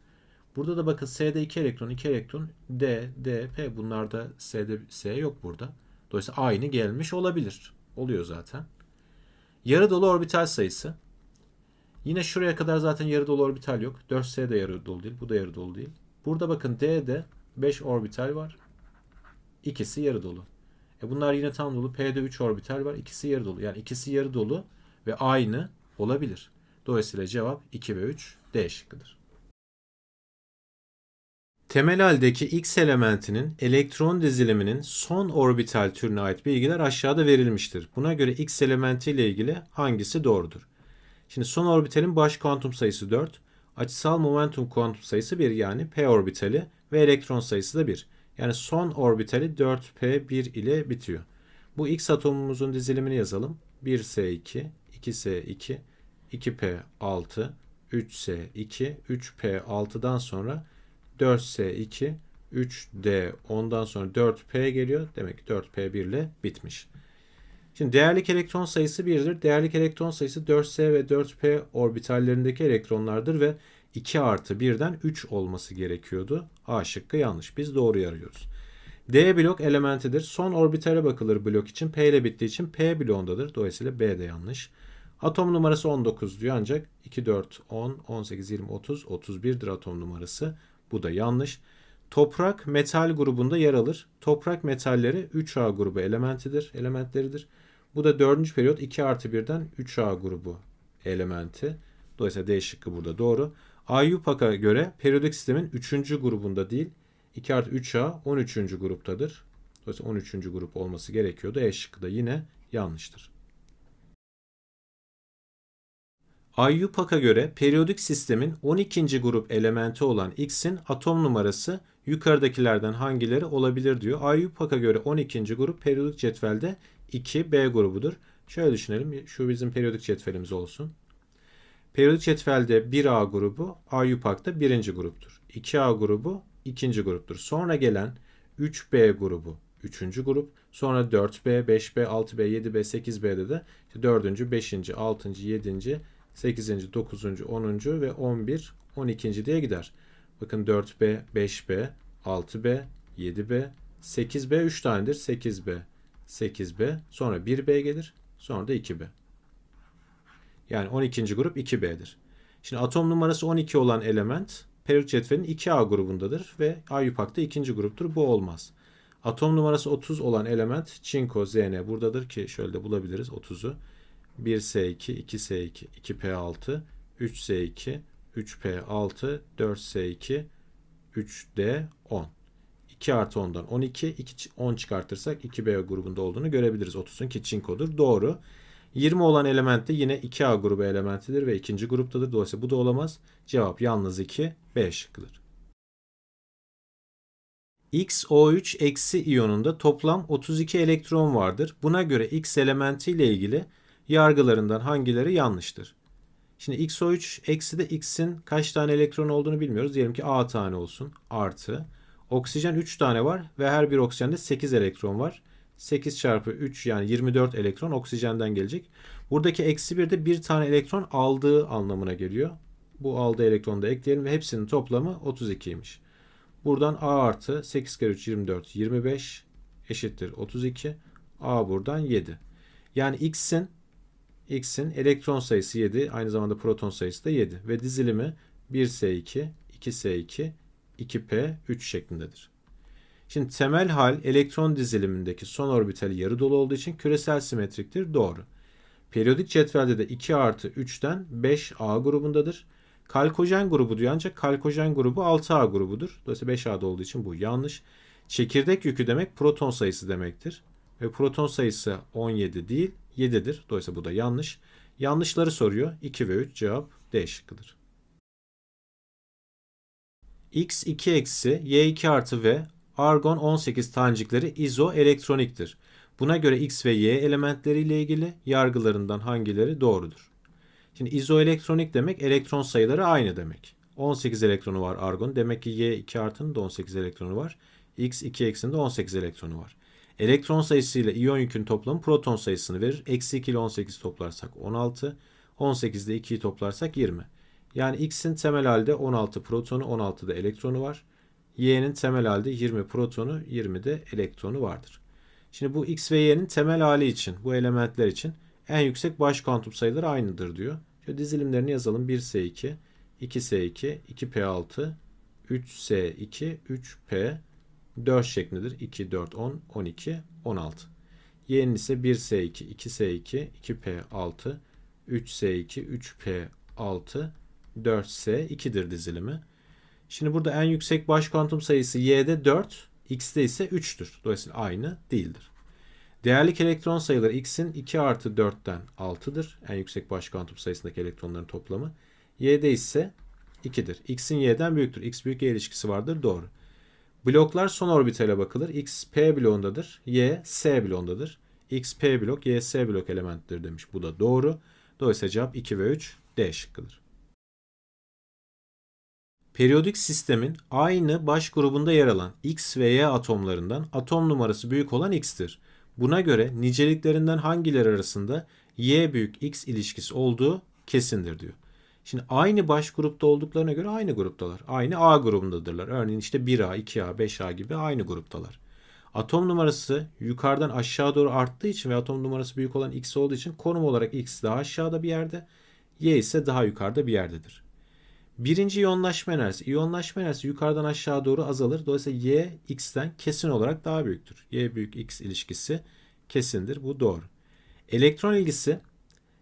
Burada da bakın S'de 2 elektron, 2 elektron. D, D, P. Bunlarda S'de S yok burada. Dolayısıyla aynı gelmiş olabilir. Oluyor zaten. Yarı dolu orbital sayısı. Yine şuraya kadar zaten yarı dolu orbital yok. 4S de yarı dolu değil. Bu da yarı dolu değil. Burada bakın D'de 5 orbital var. İkisi yarı dolu. E bunlar yine tam dolu. P'de 3 orbital var. İkisi yarı dolu. Yani ikisi yarı dolu ve aynı olabilir. Dolayısıyla cevap 2 ve 3 D şıkkıdır. Temel haldeki X elementinin elektron diziliminin son orbital türüne ait bilgiler aşağıda verilmiştir. Buna göre X elementi ile ilgili hangisi doğrudur? Şimdi son orbitalin baş kuantum sayısı 4. Açısal momentum kuantum sayısı 1 yani p orbitali ve elektron sayısı da 1. Yani son orbitali 4p1 ile bitiyor. Bu x atomumuzun dizilimini yazalım. 1s2, 2s2, 2p6, 3s2, 3p6'dan sonra 4s2, 3d ondan sonra 4p geliyor. Demek ki 4p1 ile bitmiş. Şimdi değerli elektron sayısı 1'dir. Değerli elektron sayısı 4s ve 4p orbitallerindeki elektronlardır ve 2 artı 1'den 3 olması gerekiyordu. A şıkkı yanlış. Biz doğru arıyoruz. D blok elementidir. Son orbitale bakılır blok için. P ile bittiği için P bloğundadır. Dolayısıyla B de yanlış. Atom numarası 19 diyor ancak 2, 4, 10, 18, 20, 30, 31'dir atom numarası. Bu da yanlış. Toprak metal grubunda yer alır. Toprak metalleri 3A grubu elementidir, elementleridir. Bu da dördüncü periyot 2 artı 1'den 3A grubu elementi. Dolayısıyla D şıkkı burada doğru. IUPAC'a göre periyodik sistemin 3. grubunda değil 2 artı 3A 13. gruptadır. Dolayısıyla 13. grup olması gerekiyordu. E şıkkı da yine yanlıştır. IUPAC'a göre periyodik sistemin 12. grup elementi olan X'in atom numarası yukarıdakilerden hangileri olabilir diyor. IUPAC'a göre 12. grup periyodik cetvelde 2 B grubudur. Şöyle düşünelim. Şu bizim periyodik cetvelimiz olsun. Periyodik cetvelde 1A grubu A AUPAC'ta birinci gruptur. 2A grubu ikinci gruptur. Sonra gelen 3B grubu üçüncü grup. Sonra 4B, 5B, 6B, 7B, 8B'de de işte 4. 5. 6. 7. 8. 9. 10. ve 11. 12. diye gider. Bakın 4B, 5B, 6B, 7B, 8B 3 tanedir. 8B, 8B sonra 1B gelir sonra da 2B. Yani 12. grup 2B'dir. Şimdi atom numarası 12 olan element periyodik cetvelin 2A grubundadır ve Ayupak da 2. gruptur. Bu olmaz. Atom numarası 30 olan element çinko Zn buradadır ki şöyle de bulabiliriz 30'u. 1S2, 2S2, 2P6, 3S2, 3P6, 4S2, 3D10. 2 artı 10'dan 12. 2, 10 çıkartırsak 2B grubunda olduğunu görebiliriz. 30'un ki çinkodur. Doğru. 20 olan element de yine 2A grubu elementidir ve ikinci gruptadır. Dolayısıyla bu da olamaz. Cevap yalnız 2, B şıkkıdır. XO3 eksi iyonunda toplam 32 elektron vardır. Buna göre X elementi ile ilgili yargılarından hangileri yanlıştır? Şimdi XO3 eksi de X'in kaç tane elektron olduğunu bilmiyoruz. Diyelim ki A tane olsun artı. Oksijen 3 tane var ve her bir oksijende 8 elektron var. 8 çarpı 3 yani 24 elektron oksijenden gelecek. Buradaki eksi 1 de bir tane elektron aldığı anlamına geliyor. Bu aldığı elektronu da ekleyelim ve hepsinin toplamı 32'ymiş. Buradan A artı 8 kere 3 24 25 eşittir 32. A buradan 7. Yani X'in X'in elektron sayısı 7 aynı zamanda proton sayısı da 7 ve dizilimi 1S2, 2S2, 2p 3 şeklindedir. Şimdi temel hal elektron dizilimindeki son orbital yarı dolu olduğu için küresel simetriktir. Doğru. Periyodik cetvelde de 2 artı 3'ten 5A grubundadır. Kalkojen grubu diyor ancak kalkojen grubu 6A grubudur. Dolayısıyla 5A'da olduğu için bu yanlış. Çekirdek yükü demek proton sayısı demektir. Ve proton sayısı 17 değil 7'dir. Dolayısıyla bu da yanlış. Yanlışları soruyor. 2 ve 3 cevap D şıkkıdır. X2 eksi Y2 artı ve argon 18 tanecikleri izoelektroniktir. Buna göre X ve Y elementleriyle ilgili yargılarından hangileri doğrudur? Şimdi izoelektronik demek elektron sayıları aynı demek. 18 elektronu var argon. Demek ki Y2 artının da 18 elektronu var. X2 eksinin de 18 elektronu var. Elektron sayısı ile iyon yükün toplamı proton sayısını verir. Eksi 2 ile 18 toplarsak 16. 18 ile 2'yi toplarsak 20. Yani X'in temel halde 16 protonu, 16 16'da elektronu var. Y'nin temel halde 20 protonu, 20 de elektronu vardır. Şimdi bu X ve Y'nin temel hali için, bu elementler için en yüksek baş kuantum sayıları aynıdır diyor. Şöyle dizilimlerini yazalım. 1S2, 2S2, 2P6, 3S2, 3P, 4 şeklindedir. 2, 4, 10, 12, 16. Y'nin ise 1S2, 2S2, 2P6, 3S2, 3P6, 4 ise 2'dir dizilimi. Şimdi burada en yüksek baş kuantum sayısı y'de 4, x'de ise 3'tür. Dolayısıyla aynı değildir. Değerlik elektron sayıları x'in 2 artı 4'ten 6'dır. En yüksek baş kuantum sayısındaki elektronların toplamı. y'de ise 2'dir. x'in y'den büyüktür. x büyük y ilişkisi vardır. Doğru. Bloklar son orbitale bakılır. x p bloğundadır. y s bloğundadır. x p blok, y s blok elementtir demiş. Bu da doğru. Dolayısıyla cevap 2 ve 3 D şıkkıdır periyodik sistemin aynı baş grubunda yer alan X ve Y atomlarından atom numarası büyük olan X'tir. Buna göre niceliklerinden hangileri arasında Y büyük X ilişkisi olduğu kesindir diyor. Şimdi aynı baş grupta olduklarına göre aynı gruptalar. Aynı A grubundadırlar. Örneğin işte 1A, 2A, 5A gibi aynı gruptalar. Atom numarası yukarıdan aşağı doğru arttığı için ve atom numarası büyük olan X olduğu için konum olarak X daha aşağıda bir yerde, Y ise daha yukarıda bir yerdedir. Birinci iyonlaşma enerjisi. İyonlaşma enerjisi yukarıdan aşağı doğru azalır. Dolayısıyla Y X'ten kesin olarak daha büyüktür. Y büyük X ilişkisi kesindir. Bu doğru. Elektron ilgisi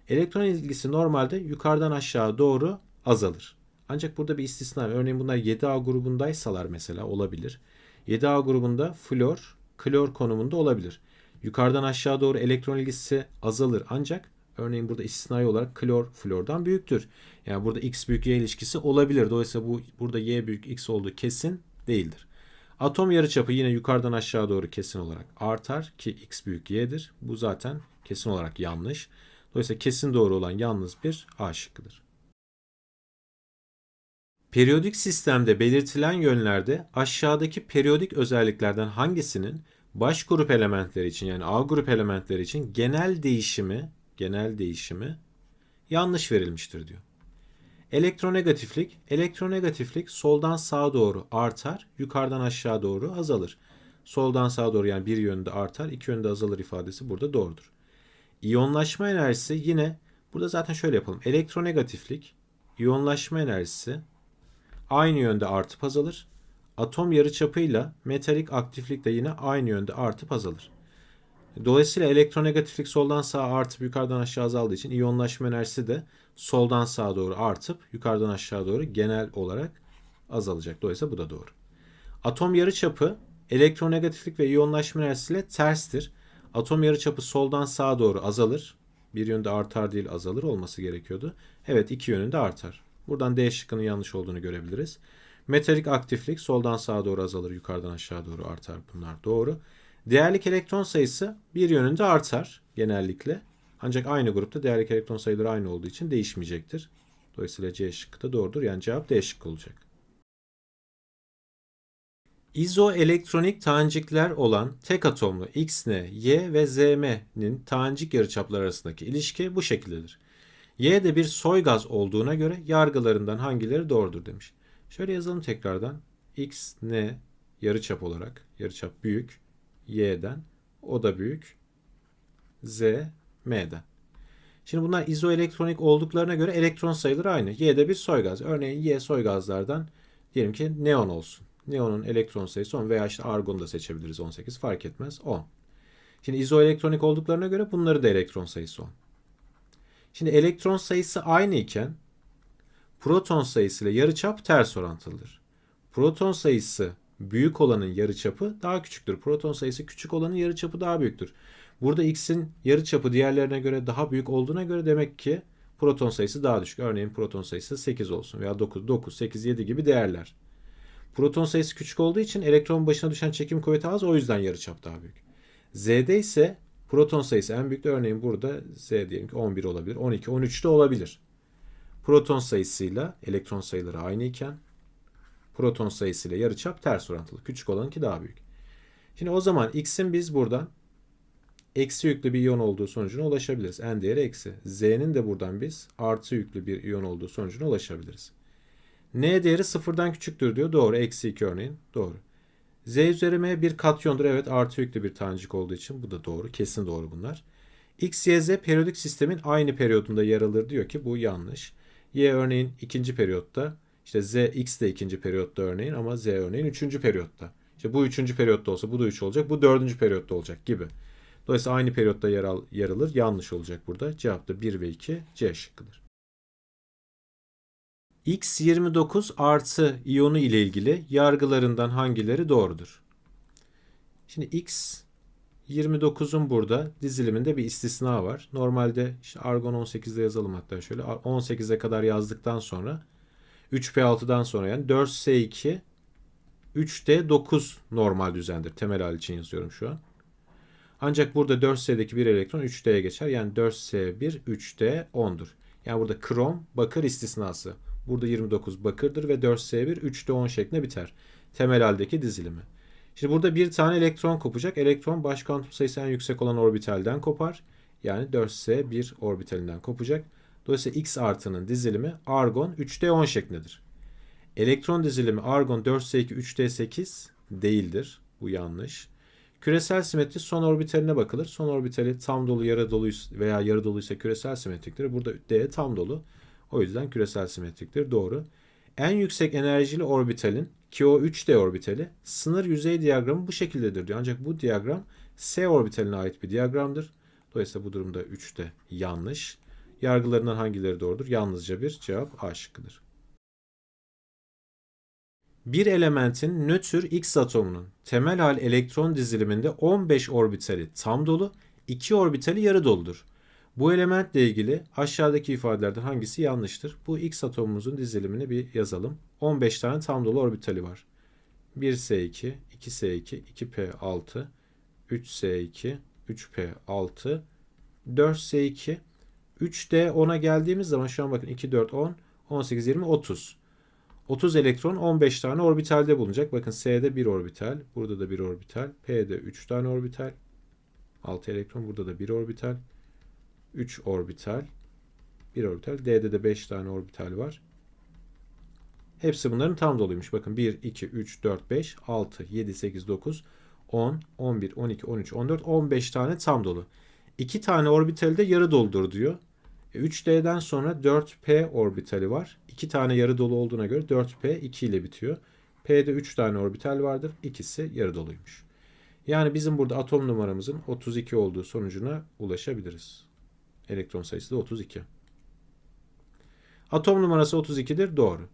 elektron ilgisi normalde yukarıdan aşağı doğru azalır. Ancak burada bir istisna. Örneğin bunlar 7A grubundaysalar mesela olabilir. 7A grubunda flor, klor konumunda olabilir. Yukarıdan aşağı doğru elektron ilgisi azalır ancak örneğin burada istisnai olarak klor flordan büyüktür. Yani burada x büyük y ilişkisi olabilir. Dolayısıyla bu burada y büyük x olduğu kesin değildir. Atom yarıçapı yine yukarıdan aşağı doğru kesin olarak artar ki x büyük y'dir. Bu zaten kesin olarak yanlış. Dolayısıyla kesin doğru olan yalnız bir A şıkkıdır. Periyodik sistemde belirtilen yönlerde aşağıdaki periyodik özelliklerden hangisinin baş grup elementleri için yani A grup elementleri için genel değişimi genel değişimi yanlış verilmiştir diyor. Elektronegatiflik, elektronegatiflik soldan sağa doğru artar, yukarıdan aşağı doğru azalır. Soldan sağa doğru yani bir yönde artar, iki yönde azalır ifadesi burada doğrudur. İyonlaşma enerjisi yine burada zaten şöyle yapalım. Elektronegatiflik, iyonlaşma enerjisi aynı yönde artıp azalır. Atom yarıçapıyla metalik aktiflik de yine aynı yönde artıp azalır. Dolayısıyla elektronegatiflik soldan sağa artıp yukarıdan aşağı azaldığı için iyonlaşma enerjisi de soldan sağa doğru artıp yukarıdan aşağı doğru genel olarak azalacak. Dolayısıyla bu da doğru. Atom yarıçapı elektronegatiflik ve iyonlaşma enerjisiyle terstir. Atom yarıçapı soldan sağa doğru azalır. Bir yönde artar değil azalır olması gerekiyordu. Evet iki yönünde artar. Buradan D şıkkının yanlış olduğunu görebiliriz. Metalik aktiflik soldan sağa doğru azalır, yukarıdan aşağı doğru artar. Bunlar doğru. Değerlik elektron sayısı bir yönünde artar genellikle. Ancak aynı grupta değerlik elektron sayıları aynı olduğu için değişmeyecektir. Dolayısıyla C şıkkı da doğrudur. Yani cevap D şıkkı olacak. İzoelektronik tanecikler olan tek atomlu X, N, Y ve ZM'nin tanecik yarıçapları arasındaki ilişki bu şekildedir. Y de bir soy gaz olduğuna göre yargılarından hangileri doğrudur demiş. Şöyle yazalım tekrardan. X, N yarıçap olarak, yarıçap büyük y'den. O da büyük z m'den. Şimdi bunlar izoelektronik olduklarına göre elektron sayıları aynı. Y'de de bir soygaz. Örneğin Y soygazlardan diyelim ki neon olsun. Neonun elektron sayısı 10 veya işte argonu da seçebiliriz 18 fark etmez 10. Şimdi izoelektronik olduklarına göre bunları da elektron sayısı 10. Şimdi elektron sayısı aynı iken proton sayısı ile yarıçap ters orantılıdır. Proton sayısı büyük olanın yarıçapı daha küçüktür. Proton sayısı küçük olanın yarıçapı daha büyüktür. Burada x'in yarıçapı diğerlerine göre daha büyük olduğuna göre demek ki proton sayısı daha düşük. Örneğin proton sayısı 8 olsun veya 9, 9, 8, 7 gibi değerler. Proton sayısı küçük olduğu için elektron başına düşen çekim kuvveti az o yüzden yarıçap daha büyük. Z'de ise proton sayısı en büyük örneğin burada Z diyelim ki 11 olabilir, 12, 13 de olabilir. Proton sayısıyla elektron sayıları aynı iken proton sayısıyla ile yarıçap ters orantılı. Küçük olan ki daha büyük. Şimdi o zaman x'in biz buradan eksi yüklü bir iyon olduğu sonucuna ulaşabiliriz. N değeri eksi. Z'nin de buradan biz artı yüklü bir iyon olduğu sonucuna ulaşabiliriz. N değeri sıfırdan küçüktür diyor. Doğru. Eksi 2 örneğin. Doğru. Z üzeri M bir katyondur. Evet artı yüklü bir tanecik olduğu için bu da doğru. Kesin doğru bunlar. X, Y, Z periyodik sistemin aynı periyodunda yer alır diyor ki bu yanlış. Y örneğin ikinci periyotta işte Zx de ikinci periyotta örneğin ama Z örneğin üçüncü periyotta. İşte bu üçüncü periyotta olsa bu da üç olacak, bu dördüncü periyotta olacak gibi. Dolayısıyla aynı periyotta yer, al, yer alır. Yanlış olacak burada. Cevap da 1 ve 2 C şıkkıdır. X29 artı iyonu ile ilgili yargılarından hangileri doğrudur? Şimdi X 29'un burada diziliminde bir istisna var. Normalde işte argon 18'de yazalım hatta şöyle 18'e kadar yazdıktan sonra 3P6'dan sonra yani 4S2 3D9 normal düzendir. Temel hal için yazıyorum şu an. Ancak burada 4S'deki bir elektron 3D'ye geçer. Yani 4S1 3D10'dur. Yani burada krom, bakır istisnası. Burada 29 bakırdır ve 4S1 3D10 şeklinde biter. Temel haldeki dizilimi. Şimdi burada bir tane elektron kopacak. Elektron baş kuantum sayısı en yüksek olan orbitalden kopar. Yani 4S1 orbitalinden kopacak. Dolayısıyla X artının dizilimi argon 3D10 şeklindedir. Elektron dizilimi argon 4S2 3D8 değildir. Bu yanlış. Küresel simetri son orbitaline bakılır. Son orbitali tam dolu, yarı dolu veya yarı doluysa küresel simetriktir. Burada D tam dolu. O yüzden küresel simetriktir. Doğru. En yüksek enerjili orbitalin ko 3D orbitali sınır yüzey diyagramı bu şekildedir diyor. Ancak bu diyagram S orbitaline ait bir diyagramdır. Dolayısıyla bu durumda 3 d yanlış. Yargılarından hangileri doğrudur? Yalnızca bir cevap A şıkkıdır. Bir elementin nötr X atomunun temel hal elektron diziliminde 15 orbitali tam dolu, 2 orbitali yarı doludur. Bu elementle ilgili aşağıdaki ifadelerden hangisi yanlıştır? Bu X atomumuzun dizilimini bir yazalım. 15 tane tam dolu orbitali var. 1S2, 2S2, 2P6, 3S2, 3P6, 4S2, 3'de 10'a geldiğimiz zaman şu an bakın 2, 4, 10, 18, 20, 30. 30 elektron 15 tane orbitalde bulunacak. Bakın S'de 1 orbital, burada da 1 orbital, P'de 3 tane orbital, 6 elektron burada da 1 orbital, 3 orbital, 1 orbital, D'de de 5 tane orbital var. Hepsi bunların tam doluymuş. Bakın 1, 2, 3, 4, 5, 6, 7, 8, 9, 10, 11, 12, 13, 14, 15 tane tam dolu. 2 tane orbitalde yarı doldur diyor. 3D'den e, sonra 4P orbitali var. 2 tane yarı dolu olduğuna göre 4P 2 ile bitiyor. P'de 3 tane orbital vardır. İkisi yarı doluymuş. Yani bizim burada atom numaramızın 32 olduğu sonucuna ulaşabiliriz. Elektron sayısı da 32. Atom numarası 32'dir. Doğru.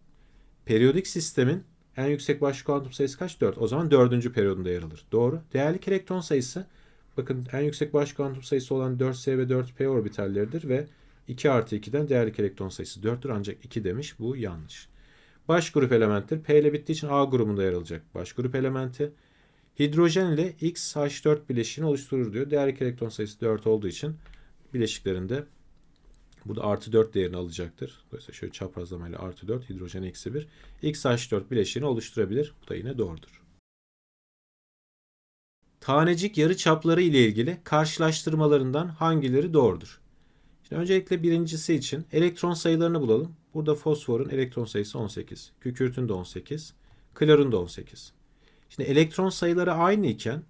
Periyodik sistemin en yüksek baş kuantum sayısı kaç? 4. O zaman 4. periyodunda yer alır. Doğru. Değerlik elektron sayısı bakın en yüksek baş kuantum sayısı olan 4s ve 4p orbitalleridir ve 2 artı 2'den değerlik elektron sayısı 4'tür ancak 2 demiş. Bu yanlış. Baş grup elementtir. P ile bittiği için A grubunda yer alacak baş grup elementi. Hidrojen ile XH4 bileşiğini oluşturur diyor. Değerlik elektron sayısı 4 olduğu için bileşiklerinde burada artı 4 değerini alacaktır. Dolayısıyla şöyle çaprazlamayla artı 4 hidrojen eksi 1 XH4 bileşiğini oluşturabilir. Bu da yine doğrudur tanecik yarı çapları ile ilgili karşılaştırmalarından hangileri doğrudur? Şimdi öncelikle birincisi için elektron sayılarını bulalım. Burada fosforun elektron sayısı 18, kükürtün de 18, klorun da 18. Şimdi elektron sayıları aynı iken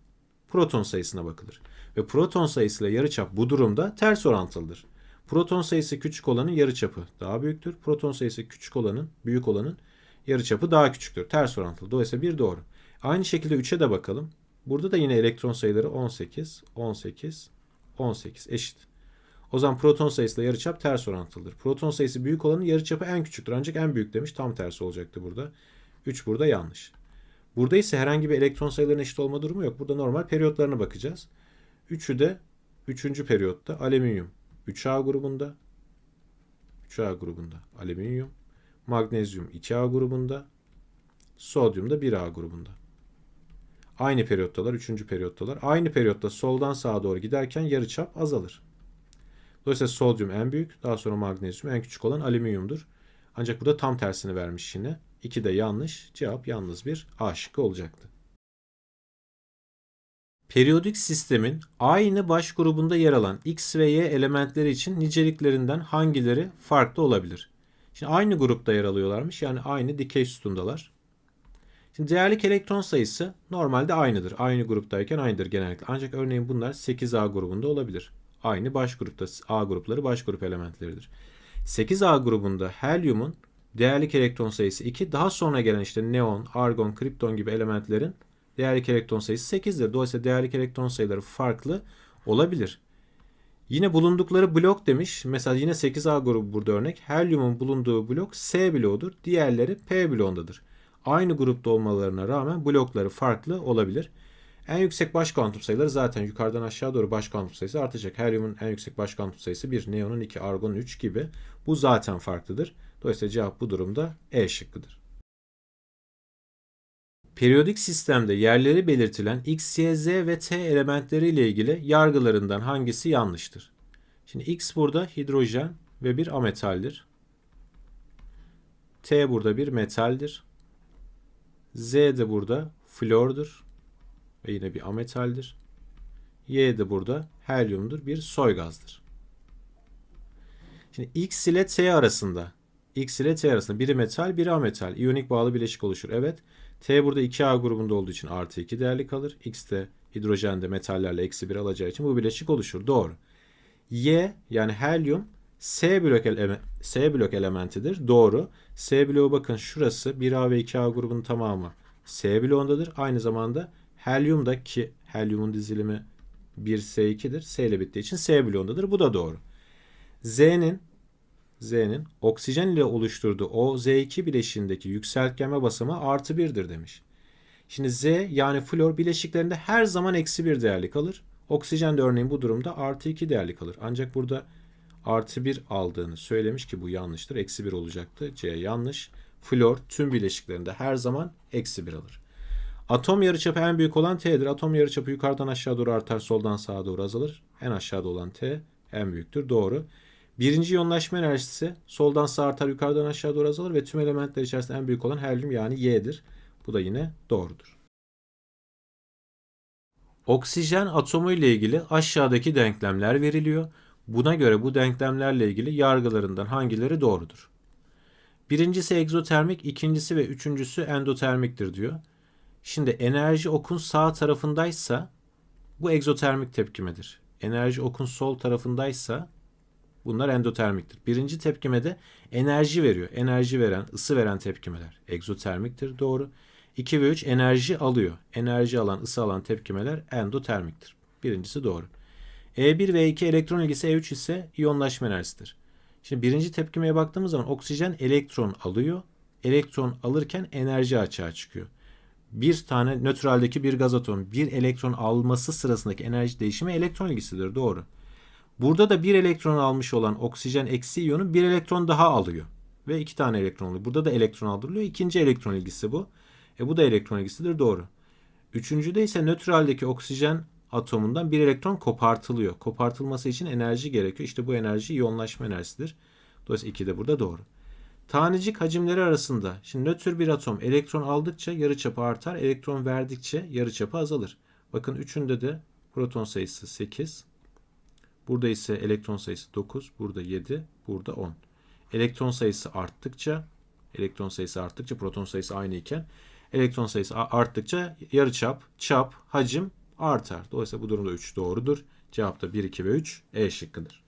proton sayısına bakılır. Ve proton sayısıyla yarıçap bu durumda ters orantılıdır. Proton sayısı küçük olanın yarıçapı daha büyüktür. Proton sayısı küçük olanın, büyük olanın yarıçapı daha küçüktür. Ters orantılı. Dolayısıyla bir doğru. Aynı şekilde 3'e de bakalım. Burada da yine elektron sayıları 18, 18, 18 eşit. O zaman proton sayısıyla yarıçap ters orantılıdır. Proton sayısı büyük olanın yarıçapı en küçüktür ancak en büyük demiş. Tam tersi olacaktı burada. 3 burada yanlış. Burada ise herhangi bir elektron sayılarının eşit olma durumu yok. Burada normal periyotlarına bakacağız. 3'ü de 3. periyotta alüminyum 3A grubunda. 3A grubunda alüminyum. Magnezyum 2A grubunda. Sodyum da 1A grubunda. Aynı periyottalar, üçüncü periyottalar. Aynı periyotta soldan sağa doğru giderken yarıçap azalır. Dolayısıyla sodyum en büyük, daha sonra magnezyum en küçük olan alüminyumdur. Ancak burada tam tersini vermiş yine. İki de yanlış. Cevap yalnız bir A şıkkı olacaktı. Periyodik sistemin aynı baş grubunda yer alan X ve Y elementleri için niceliklerinden hangileri farklı olabilir? Şimdi aynı grupta yer alıyorlarmış. Yani aynı dikey sütundalar. Şimdi değerlik elektron sayısı normalde aynıdır. Aynı gruptayken aynıdır genellikle. Ancak örneğin bunlar 8A grubunda olabilir. Aynı baş grupta A grupları baş grup elementleridir. 8A grubunda helyumun değerlik elektron sayısı 2. Daha sonra gelen işte neon, argon, kripton gibi elementlerin değerlik elektron sayısı 8'dir. Dolayısıyla değerlik elektron sayıları farklı olabilir. Yine bulundukları blok demiş. Mesela yine 8A grubu burada örnek. Helyumun bulunduğu blok S bloğudur. Diğerleri P bloğundadır aynı grupta olmalarına rağmen blokları farklı olabilir. En yüksek baş kuantum sayıları zaten yukarıdan aşağı doğru baş kuantum sayısı artacak. Helyumun en yüksek baş kuantum sayısı 1, neonun 2, argonun 3 gibi. Bu zaten farklıdır. Dolayısıyla cevap bu durumda E şıkkıdır. Periyodik sistemde yerleri belirtilen X, Y, Z ve T elementleri ile ilgili yargılarından hangisi yanlıştır? Şimdi X burada hidrojen ve bir ametaldir. T burada bir metaldir. Z de burada flordur ve yine bir ametaldir. Y de burada helyumdur, bir soy gazdır. Şimdi X ile T arasında X ile T arasında biri metal, biri ametal. İyonik bağlı bileşik oluşur. Evet. T burada 2A grubunda olduğu için artı 2 değerli kalır. X de hidrojende metallerle eksi 1 alacağı için bu bileşik oluşur. Doğru. Y yani helyum S blok, ele S blok elementidir. Doğru. S bloğu bakın şurası 1A ve 2A grubunun tamamı S bloğundadır. Aynı zamanda helyum da ki helyumun dizilimi 1S2'dir. S ile bittiği için S bloğundadır. Bu da doğru. Z'nin Z'nin oksijen ile oluşturduğu o Z2 bileşiğindeki yükseltgenme basımı artı 1'dir demiş. Şimdi Z yani flor bileşiklerinde her zaman eksi 1 değerli kalır. Oksijen de örneğin bu durumda artı 2 değerli kalır. Ancak burada artı 1 aldığını söylemiş ki bu yanlıştır. Eksi 1 olacaktı. C yanlış. Flor tüm bileşiklerinde her zaman eksi 1 alır. Atom yarıçapı en büyük olan T'dir. Atom yarıçapı yukarıdan aşağı doğru artar, soldan sağa doğru azalır. En aşağıda olan T en büyüktür. Doğru. Birinci yoğunlaşma enerjisi soldan sağa artar, yukarıdan aşağı doğru azalır ve tüm elementler içerisinde en büyük olan helyum yani Y'dir. Bu da yine doğrudur. Oksijen atomu ile ilgili aşağıdaki denklemler veriliyor. Buna göre bu denklemlerle ilgili yargılarından hangileri doğrudur? Birincisi egzotermik, ikincisi ve üçüncüsü endotermiktir diyor. Şimdi enerji okun sağ tarafındaysa bu egzotermik tepkimedir. Enerji okun sol tarafındaysa bunlar endotermiktir. Birinci tepkimede enerji veriyor. Enerji veren, ısı veren tepkimeler egzotermiktir doğru. 2 ve 3 enerji alıyor. Enerji alan, ısı alan tepkimeler endotermiktir. Birincisi doğru. E1 ve E2 elektron ilgisi E3 ise iyonlaşma enerjisidir. Şimdi birinci tepkimeye baktığımız zaman oksijen elektron alıyor. Elektron alırken enerji açığa çıkıyor. Bir tane nötraldeki bir gaz atomu bir elektron alması sırasındaki enerji değişimi elektron ilgisidir. Doğru. Burada da bir elektron almış olan oksijen eksi iyonu bir elektron daha alıyor. Ve iki tane elektron alıyor. Burada da elektron aldırılıyor. İkinci elektron ilgisi bu. E bu da elektron ilgisidir. Doğru. Üçüncüde ise nötraldeki oksijen atomundan bir elektron kopartılıyor. Kopartılması için enerji gerekiyor. İşte bu enerji yoğunlaşma enerjisidir. Dolayısıyla 2 de burada doğru. Tanecik hacimleri arasında şimdi nötr bir atom elektron aldıkça yarıçapı artar, elektron verdikçe yarıçapı azalır. Bakın üçünde de proton sayısı 8. Burada ise elektron sayısı 9, burada 7, burada 10. Elektron sayısı arttıkça, elektron sayısı arttıkça proton sayısı aynı iken elektron sayısı arttıkça yarıçap, çap, hacim artar. Dolayısıyla bu durumda 3 doğrudur. Cevap da 1, 2 ve 3 E şıkkıdır.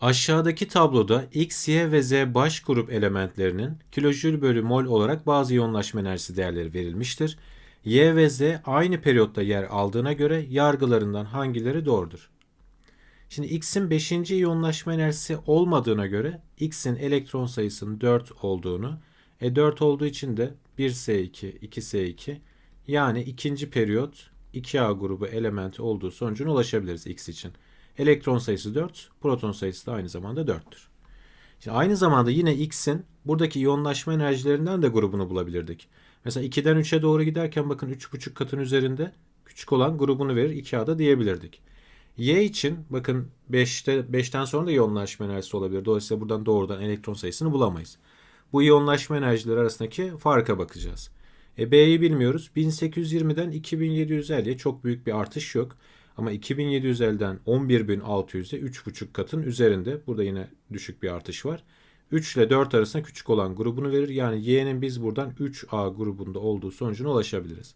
Aşağıdaki tabloda X, Y ve Z baş grup elementlerinin kilojül bölü mol olarak bazı yoğunlaşma enerjisi değerleri verilmiştir. Y ve Z aynı periyotta yer aldığına göre yargılarından hangileri doğrudur? Şimdi X'in 5. iyonlaşma enerjisi olmadığına göre X'in elektron sayısının 4 olduğunu, e 4 olduğu için de 1S2, 2S2, yani ikinci periyot 2A grubu element olduğu sonucuna ulaşabiliriz X için. Elektron sayısı 4, proton sayısı da aynı zamanda 4'tür. Şimdi aynı zamanda yine X'in buradaki iyonlaşma enerjilerinden de grubunu bulabilirdik. Mesela 2'den 3'e doğru giderken bakın 3,5 katın üzerinde küçük olan grubunu verir 2A'da diyebilirdik. Y için bakın 5'te 5'ten sonra da iyonlaşma enerjisi olabilir. Dolayısıyla buradan doğrudan elektron sayısını bulamayız. Bu iyonlaşma enerjileri arasındaki farka bakacağız. E, B'yi bilmiyoruz. 1820'den 2750'ye çok büyük bir artış yok. Ama 2750'den 11.600'e 3,5 katın üzerinde. Burada yine düşük bir artış var. 3 ile 4 arasında küçük olan grubunu verir. Yani Y'nin biz buradan 3A grubunda olduğu sonucuna ulaşabiliriz.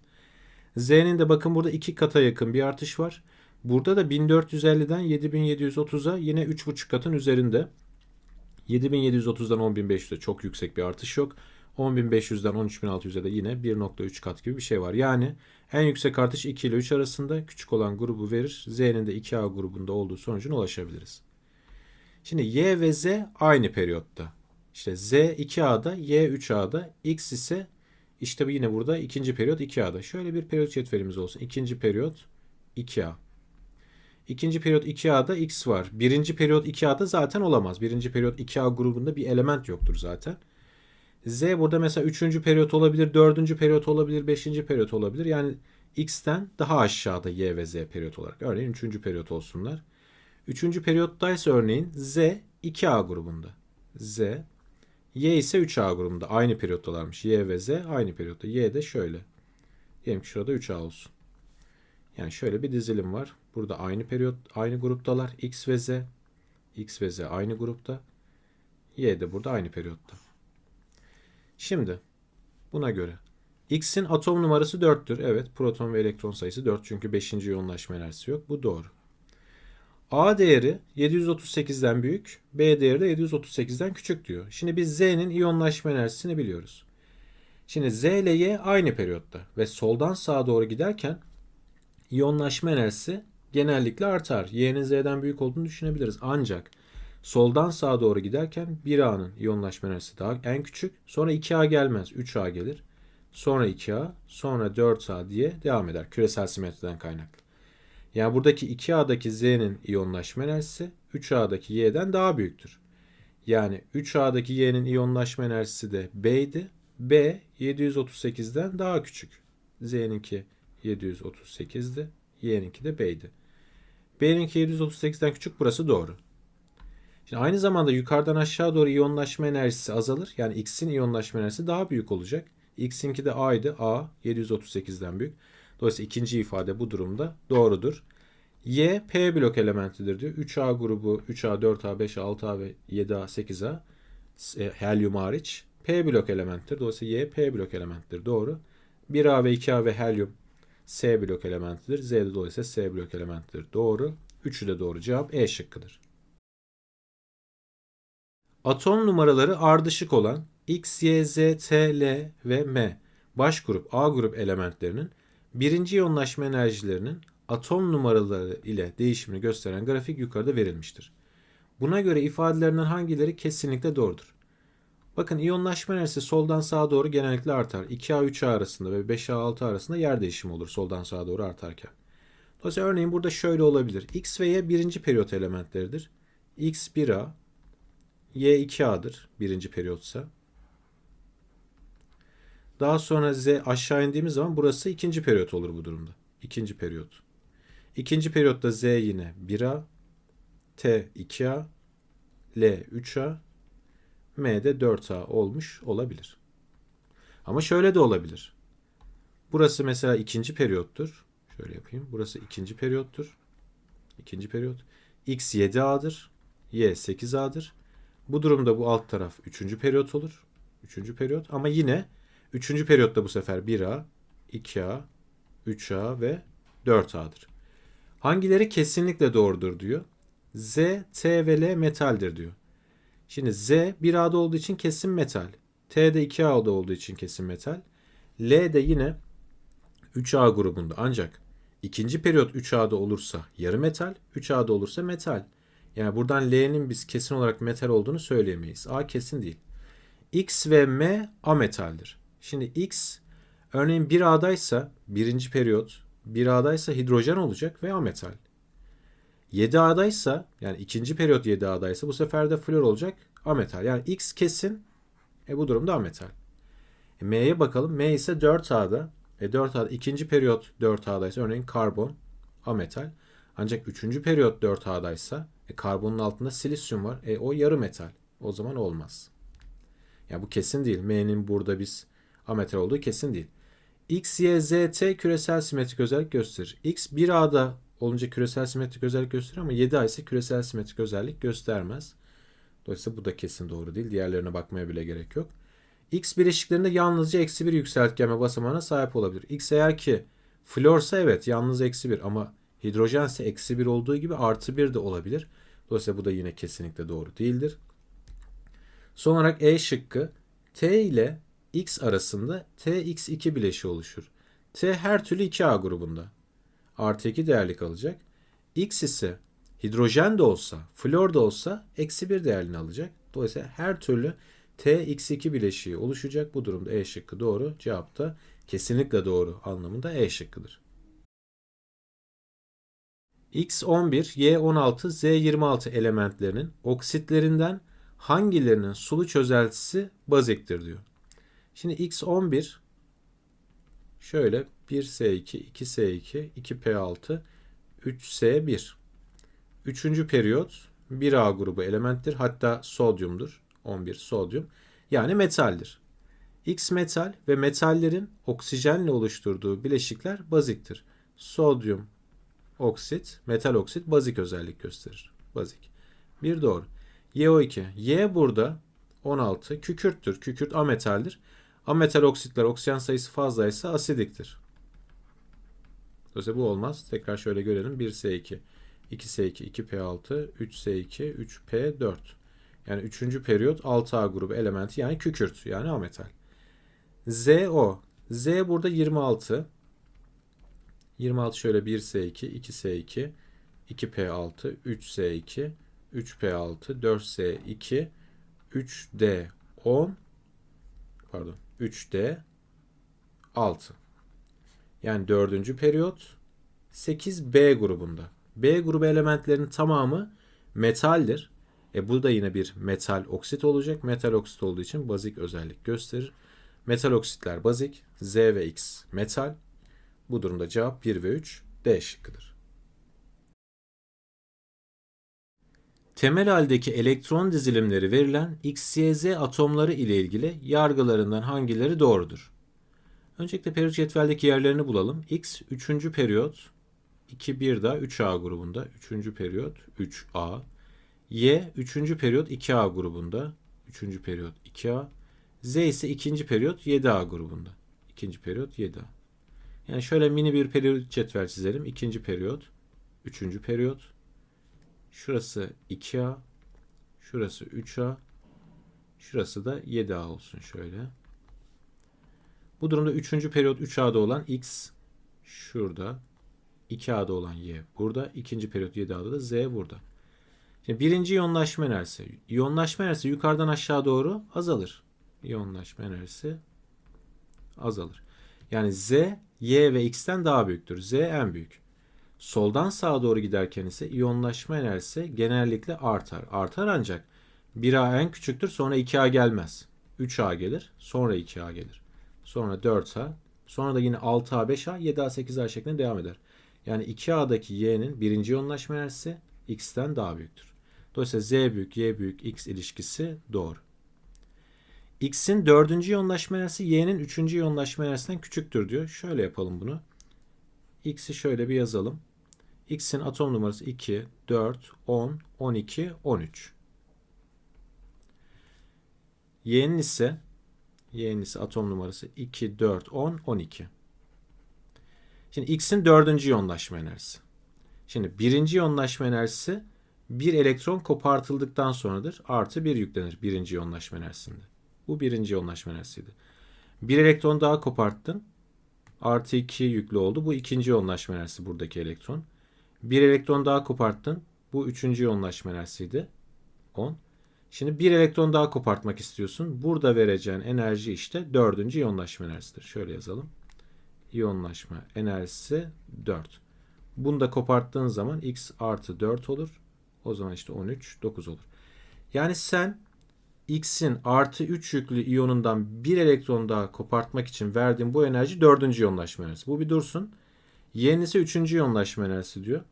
Z'nin de bakın burada 2 kata yakın bir artış var. Burada da 1450'den 7730'a yine 3,5 katın üzerinde. 7730'dan 10500'e çok yüksek bir artış yok. 10.500'den 13.600'e de yine 1.3 kat gibi bir şey var. Yani en yüksek artış 2 ile 3 arasında küçük olan grubu verir. Z'nin de 2A grubunda olduğu sonucuna ulaşabiliriz. Şimdi Y ve Z aynı periyotta. İşte Z 2A'da, Y 3A'da, X ise işte yine burada ikinci periyot 2A'da. Şöyle bir periyot cetvelimiz olsun. İkinci periyot 2A. İkinci periyot 2A'da X var. Birinci periyot 2A'da zaten olamaz. Birinci periyot 2A grubunda bir element yoktur zaten. Z burada mesela 3. periyot olabilir, 4. periyot olabilir, 5. periyot olabilir. Yani X'ten daha aşağıda Y ve Z periyot olarak. Örneğin 3. periyot olsunlar. 3. periyottaysa örneğin Z 2A grubunda. Z. Y ise 3A grubunda. Aynı periyottalarmış. Y ve Z aynı periyotta. Y de şöyle. Diyelim ki şurada 3A olsun. Yani şöyle bir dizilim var. Burada aynı periyot, aynı gruptalar. X ve Z. X ve Z aynı grupta. Y de burada aynı periyotta. Şimdi buna göre X'in atom numarası 4'tür. Evet proton ve elektron sayısı 4 çünkü 5. yoğunlaşma enerjisi yok. Bu doğru. A değeri 738'den büyük, B değeri de 738'den küçük diyor. Şimdi biz Z'nin iyonlaşma enerjisini biliyoruz. Şimdi Z ile Y aynı periyotta ve soldan sağa doğru giderken iyonlaşma enerjisi genellikle artar. Y'nin Z'den büyük olduğunu düşünebiliriz. Ancak Soldan sağa doğru giderken 1A'nın iyonlaşma enerjisi daha en küçük. Sonra 2A gelmez. 3A gelir. Sonra 2A, sonra 4A diye devam eder. Küresel simetriden kaynaklı. Yani buradaki 2A'daki Z'nin iyonlaşma enerjisi 3A'daki Y'den daha büyüktür. Yani 3A'daki Y'nin iyonlaşma enerjisi de B'ydi. B 738'den daha küçük. Z'ninki 738'di. Y'ninki de B'ydi. B'ninki 738'den küçük burası doğru. Şimdi aynı zamanda yukarıdan aşağı doğru iyonlaşma enerjisi azalır. Yani X'in iyonlaşma enerjisi daha büyük olacak. X'inki de A'ydı. A 738'den büyük. Dolayısıyla ikinci ifade bu durumda doğrudur. Y P blok elementidir diyor. 3A grubu 3A, 4A, 5A, 6A ve 7A, 8A e, helyum hariç P blok elementtir. Dolayısıyla Y P blok elementtir. Doğru. 1A ve 2A ve helyum S blok elementidir. Z de dolayısıyla S blok elementidir. Doğru. Üçü de doğru cevap E şıkkıdır. Atom numaraları ardışık olan X, Y, Z, T, L ve M baş grup A grup elementlerinin birinci yoğunlaşma enerjilerinin atom numaraları ile değişimini gösteren grafik yukarıda verilmiştir. Buna göre ifadelerinden hangileri kesinlikle doğrudur? Bakın iyonlaşma enerjisi soldan sağa doğru genellikle artar. 2A 3A arasında ve 5A 6A arasında yer değişimi olur soldan sağa doğru artarken. Dolayısıyla örneğin burada şöyle olabilir. X ve Y birinci periyot elementleridir. X 1A, Y 2A'dır birinci periyotsa. Daha sonra Z aşağı indiğimiz zaman burası ikinci periyot olur bu durumda. İkinci periyot. İkinci periyotta Z yine 1A, T 2A, L 3A, M de 4A olmuş olabilir. Ama şöyle de olabilir. Burası mesela ikinci periyottur. Şöyle yapayım. Burası ikinci periyottur. İkinci periyot. X 7A'dır. Y 8A'dır. Bu durumda bu alt taraf 3. periyot olur. 3. periyot ama yine 3. periyotta bu sefer 1A, 2A, 3A ve 4A'dır. Hangileri kesinlikle doğrudur diyor. Z, T ve L metaldir diyor. Şimdi Z 1A'da olduğu için kesin metal. T de 2A'da olduğu için kesin metal. L de yine 3A grubunda ancak ikinci periyot 3A'da olursa yarı metal, 3A'da olursa metal. Yani buradan L'nin biz kesin olarak metal olduğunu söyleyemeyiz. A kesin değil. X ve M ametaldir. Şimdi X örneğin 1A'daysa birinci periyot 1A'daysa hidrojen olacak ve A metal. 7A'daysa yani ikinci periyot 7A'daysa bu sefer de flor olacak ametal. Yani X kesin e bu durumda ametal. E, M'ye bakalım. M ise 4A'da. E 4A'da ikinci periyot 4A'daysa örneğin karbon ametal. Ancak üçüncü periyot 4A'daysa e, karbonun altında silisyum var. E, o yarı metal. O zaman olmaz. Ya bu kesin değil. M'nin burada biz ametal olduğu kesin değil. X, Y, Z, T küresel simetrik özellik gösterir. X 1A'da olunca küresel simetrik özellik gösterir ama 7A ise küresel simetrik özellik göstermez. Dolayısıyla bu da kesin doğru değil. Diğerlerine bakmaya bile gerek yok. X bir eşiklerinde yalnızca eksi bir yükseltgenme basamağına sahip olabilir. X eğer ki florsa evet yalnız eksi bir ama hidrojense eksi bir olduğu gibi artı bir de olabilir. Dolayısıyla bu da yine kesinlikle doğru değildir. Son olarak E şıkkı T ile X arasında TX2 bileşi oluşur. T her türlü 2A grubunda. Artı 2 değerli kalacak. X ise hidrojen de olsa, flor da olsa eksi 1 değerini alacak. Dolayısıyla her türlü TX2 bileşiği oluşacak. Bu durumda E şıkkı doğru. Cevap da kesinlikle doğru anlamında E şıkkıdır. X11, Y16, Z26 elementlerinin oksitlerinden hangilerinin sulu çözeltisi baziktir diyor. Şimdi X11 şöyle 1S2, 2S2, 2P6, 3S1. Üçüncü periyot 1A grubu elementtir. Hatta sodyumdur. 11 sodyum. Yani metaldir. X metal ve metallerin oksijenle oluşturduğu bileşikler baziktir. Sodyum, oksit, metal oksit bazik özellik gösterir. Bazik. Bir doğru. YO2. Y burada 16 kükürttür. Kükürt ametaldir. Ametal oksitler oksijen sayısı fazlaysa asidiktir. Dolayısıyla bu olmaz. Tekrar şöyle görelim. 1S2, 2S2, 2P6, 3S2, 3P4. Yani 3. periyot 6A grubu elementi yani kükürt yani ametal. ZO. Z burada 26. 26 şöyle 1S2, 2S2, 2P6, 3S2, 3P6, 4S2, 3D10 pardon 3D6 yani dördüncü periyot 8B grubunda. B grubu elementlerinin tamamı metaldir. E bu da yine bir metal oksit olacak. Metal oksit olduğu için bazik özellik gösterir. Metal oksitler bazik. Z ve X metal. Bu durumda cevap 1 ve 3 D şıkkıdır. Temel haldeki elektron dizilimleri verilen X, Y, Z atomları ile ilgili yargılarından hangileri doğrudur? Öncelikle periyot cetveldeki yerlerini bulalım. X 3. periyot 2 1 daha 3A grubunda. 3. periyot 3A. Y 3. periyot 2A grubunda. 3. periyot 2A. Z ise 2. periyot 7A grubunda. 2. periyot 7A. Yani şöyle mini bir periyot cetvel çizelim. İkinci periyot. Üçüncü periyot. Şurası 2A. Şurası 3A. Şurası da 7A olsun şöyle. Bu durumda üçüncü periyot 3A'da olan X şurada. 2A'da olan Y burada. ikinci periyot 7A'da da Z burada. Şimdi birinci yonlaşma enerjisi. yonlaşma enerjisi yukarıdan aşağı doğru azalır. Yonlaşma enerjisi azalır. Yani z, y ve x'ten daha büyüktür. z en büyük. Soldan sağa doğru giderken ise iyonlaşma enerjisi genellikle artar. Artar ancak 1A en küçüktür sonra 2A gelmez. 3A gelir sonra 2A gelir. Sonra 4A sonra da yine 6A 5A 7A 8A şeklinde devam eder. Yani 2A'daki Y'nin birinci iyonlaşma enerjisi X'ten daha büyüktür. Dolayısıyla Z büyük Y büyük X ilişkisi doğru. X'in dördüncü yoğunlaşma enerjisi Y'nin üçüncü yoğunlaşma enerjisinden küçüktür diyor. Şöyle yapalım bunu. X'i şöyle bir yazalım. X'in atom numarası 2, 4, 10, 12, 13. Y'nin ise Y'nin ise atom numarası 2, 4, 10, 12. Şimdi X'in dördüncü yoğunlaşma enerjisi. Şimdi birinci yoğunlaşma enerjisi bir elektron kopartıldıktan sonradır. Artı bir yüklenir birinci yoğunlaşma enerjisinde. Bu birinci yoğunlaşma enerjisiydi. Bir elektron daha koparttın. Artı 2 yüklü oldu. Bu ikinci yoğunlaşma enerjisi buradaki elektron. Bir elektron daha koparttın. Bu üçüncü yoğunlaşma enerjisiydi. 10. Şimdi bir elektron daha kopartmak istiyorsun. Burada vereceğin enerji işte dördüncü iyonlaşma enerjisidir. Şöyle yazalım. İyonlaşma enerjisi 4. Bunu da koparttığın zaman x artı 4 olur. O zaman işte 13, 9 olur. Yani sen X'in artı 3 yüklü iyonundan bir elektron daha kopartmak için verdiğim bu enerji dördüncü yonlaşma enerjisi. Bu bir dursun. Y'nin ise üçüncü yonlaşma enerjisi diyor.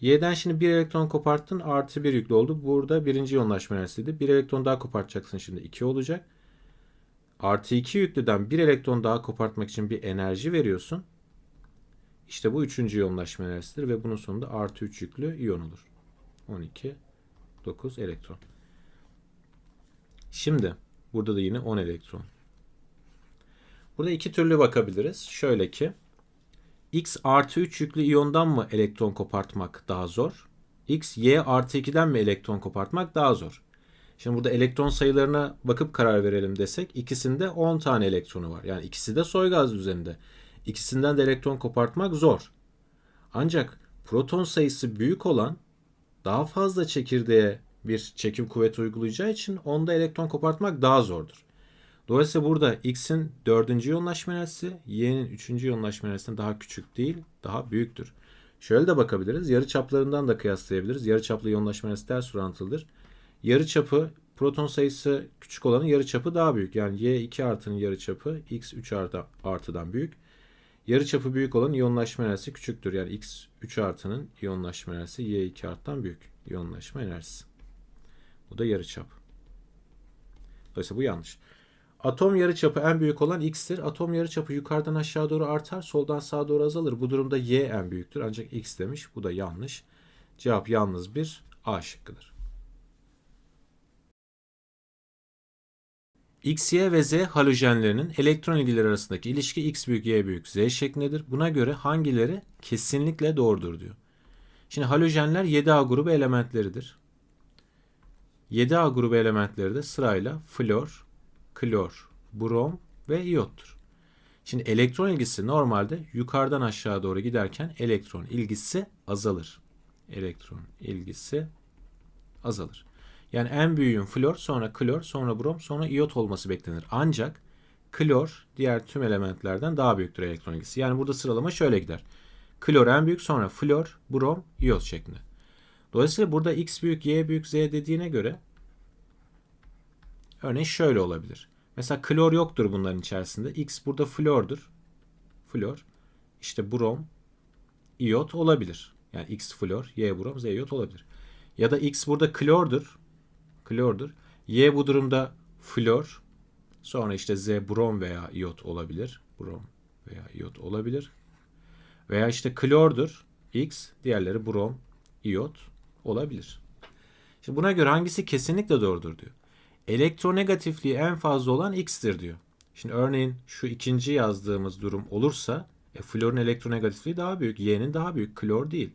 Y'den şimdi bir elektron koparttın artı bir yüklü oldu. Burada birinci iyonlaşma enerjisiydi. Bir elektron daha kopartacaksın şimdi 2 olacak. Artı 2 yüklüden bir elektron daha kopartmak için bir enerji veriyorsun. İşte bu üçüncü yonlaşma enerjisidir ve bunun sonunda artı 3 yüklü iyon olur. 12, 9 elektron. Şimdi burada da yine 10 elektron. Burada iki türlü bakabiliriz. Şöyle ki X artı 3 yüklü iyondan mı elektron kopartmak daha zor? X, Y artı 2'den mi elektron kopartmak daha zor? Şimdi burada elektron sayılarına bakıp karar verelim desek ikisinde 10 tane elektronu var. Yani ikisi de soy gaz düzeninde. İkisinden de elektron kopartmak zor. Ancak proton sayısı büyük olan daha fazla çekirdeğe bir çekim kuvveti uygulayacağı için onda elektron kopartmak daha zordur. Dolayısıyla burada X'in dördüncü yoğunlaşma enerjisi Y'nin üçüncü yoğunlaşma enerjisinden daha küçük değil, daha büyüktür. Şöyle de bakabiliriz. Yarı çaplarından da kıyaslayabiliriz. Yarı çaplı yoğunlaşma enerjisi ters orantılıdır. Yarı çapı proton sayısı küçük olanın yarı çapı daha büyük. Yani Y 2 artının yarı çapı X 3 artıdan büyük. Yarı çapı büyük olan iyonlaşma enerjisi küçüktür. Yani X 3 artının iyonlaşma enerjisi Y 2 arttan büyük. İyonlaşma enerjisi. Bu da yarıçap. Dolayısıyla bu yanlış. Atom yarıçapı en büyük olan x'tir. Atom yarıçapı yukarıdan aşağı doğru artar, soldan sağa doğru azalır. Bu durumda y en büyüktür ancak x demiş. Bu da yanlış. Cevap yalnız bir A şıkkıdır. X, Y ve Z halojenlerinin elektron ilgileri arasındaki ilişki X büyük Y büyük Z şeklindedir. Buna göre hangileri kesinlikle doğrudur diyor. Şimdi halojenler 7A grubu elementleridir. 7A grubu elementleri de sırayla flor, klor, brom ve iyottur. Şimdi elektron ilgisi normalde yukarıdan aşağı doğru giderken elektron ilgisi azalır. Elektron ilgisi azalır. Yani en büyüğün flor, sonra klor, sonra brom, sonra iyot olması beklenir. Ancak klor diğer tüm elementlerden daha büyüktür elektron ilgisi. Yani burada sıralama şöyle gider. Klor en büyük, sonra flor, brom, iyot şeklinde. Dolayısıyla burada x büyük, y büyük, z dediğine göre örneğin şöyle olabilir. Mesela klor yoktur bunların içerisinde. X burada flordur. Flor. İşte brom, iot olabilir. Yani x flor, y brom, z iot olabilir. Ya da x burada klordur. Klordur. Y bu durumda flor. Sonra işte z brom veya iot olabilir. Brom veya iot olabilir. Veya işte klordur. X, diğerleri brom, iot olabilir. Şimdi buna göre hangisi kesinlikle doğrudur diyor. Elektronegatifliği en fazla olan x'tir diyor. Şimdi örneğin şu ikinci yazdığımız durum olursa e, florun elektronegatifliği daha büyük. Y'nin daha büyük. Klor değil.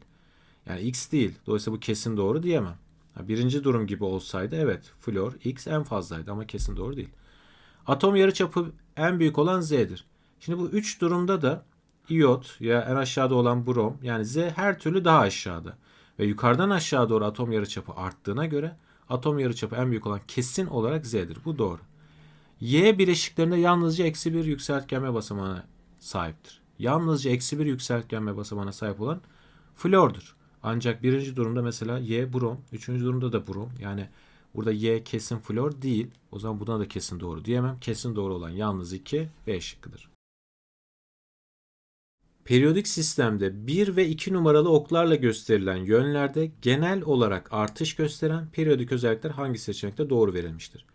Yani X değil. Dolayısıyla bu kesin doğru diyemem. Ha, birinci durum gibi olsaydı evet flor X en fazlaydı ama kesin doğru değil. Atom yarıçapı en büyük olan Z'dir. Şimdi bu üç durumda da iot ya en aşağıda olan brom yani Z her türlü daha aşağıda ve yukarıdan aşağı doğru atom yarıçapı arttığına göre atom yarıçapı en büyük olan kesin olarak Z'dir. Bu doğru. Y bileşiklerinde yalnızca eksi bir yükseltgenme basamağına sahiptir. Yalnızca eksi bir yükseltgenme basamağına sahip olan flordur. Ancak birinci durumda mesela Y brom, üçüncü durumda da brom. Yani burada Y kesin flor değil. O zaman buna da kesin doğru diyemem. Kesin doğru olan yalnız 2 B şıkkıdır periyodik sistemde 1 ve 2 numaralı oklarla gösterilen yönlerde genel olarak artış gösteren periyodik özellikler hangi seçenekte doğru verilmiştir?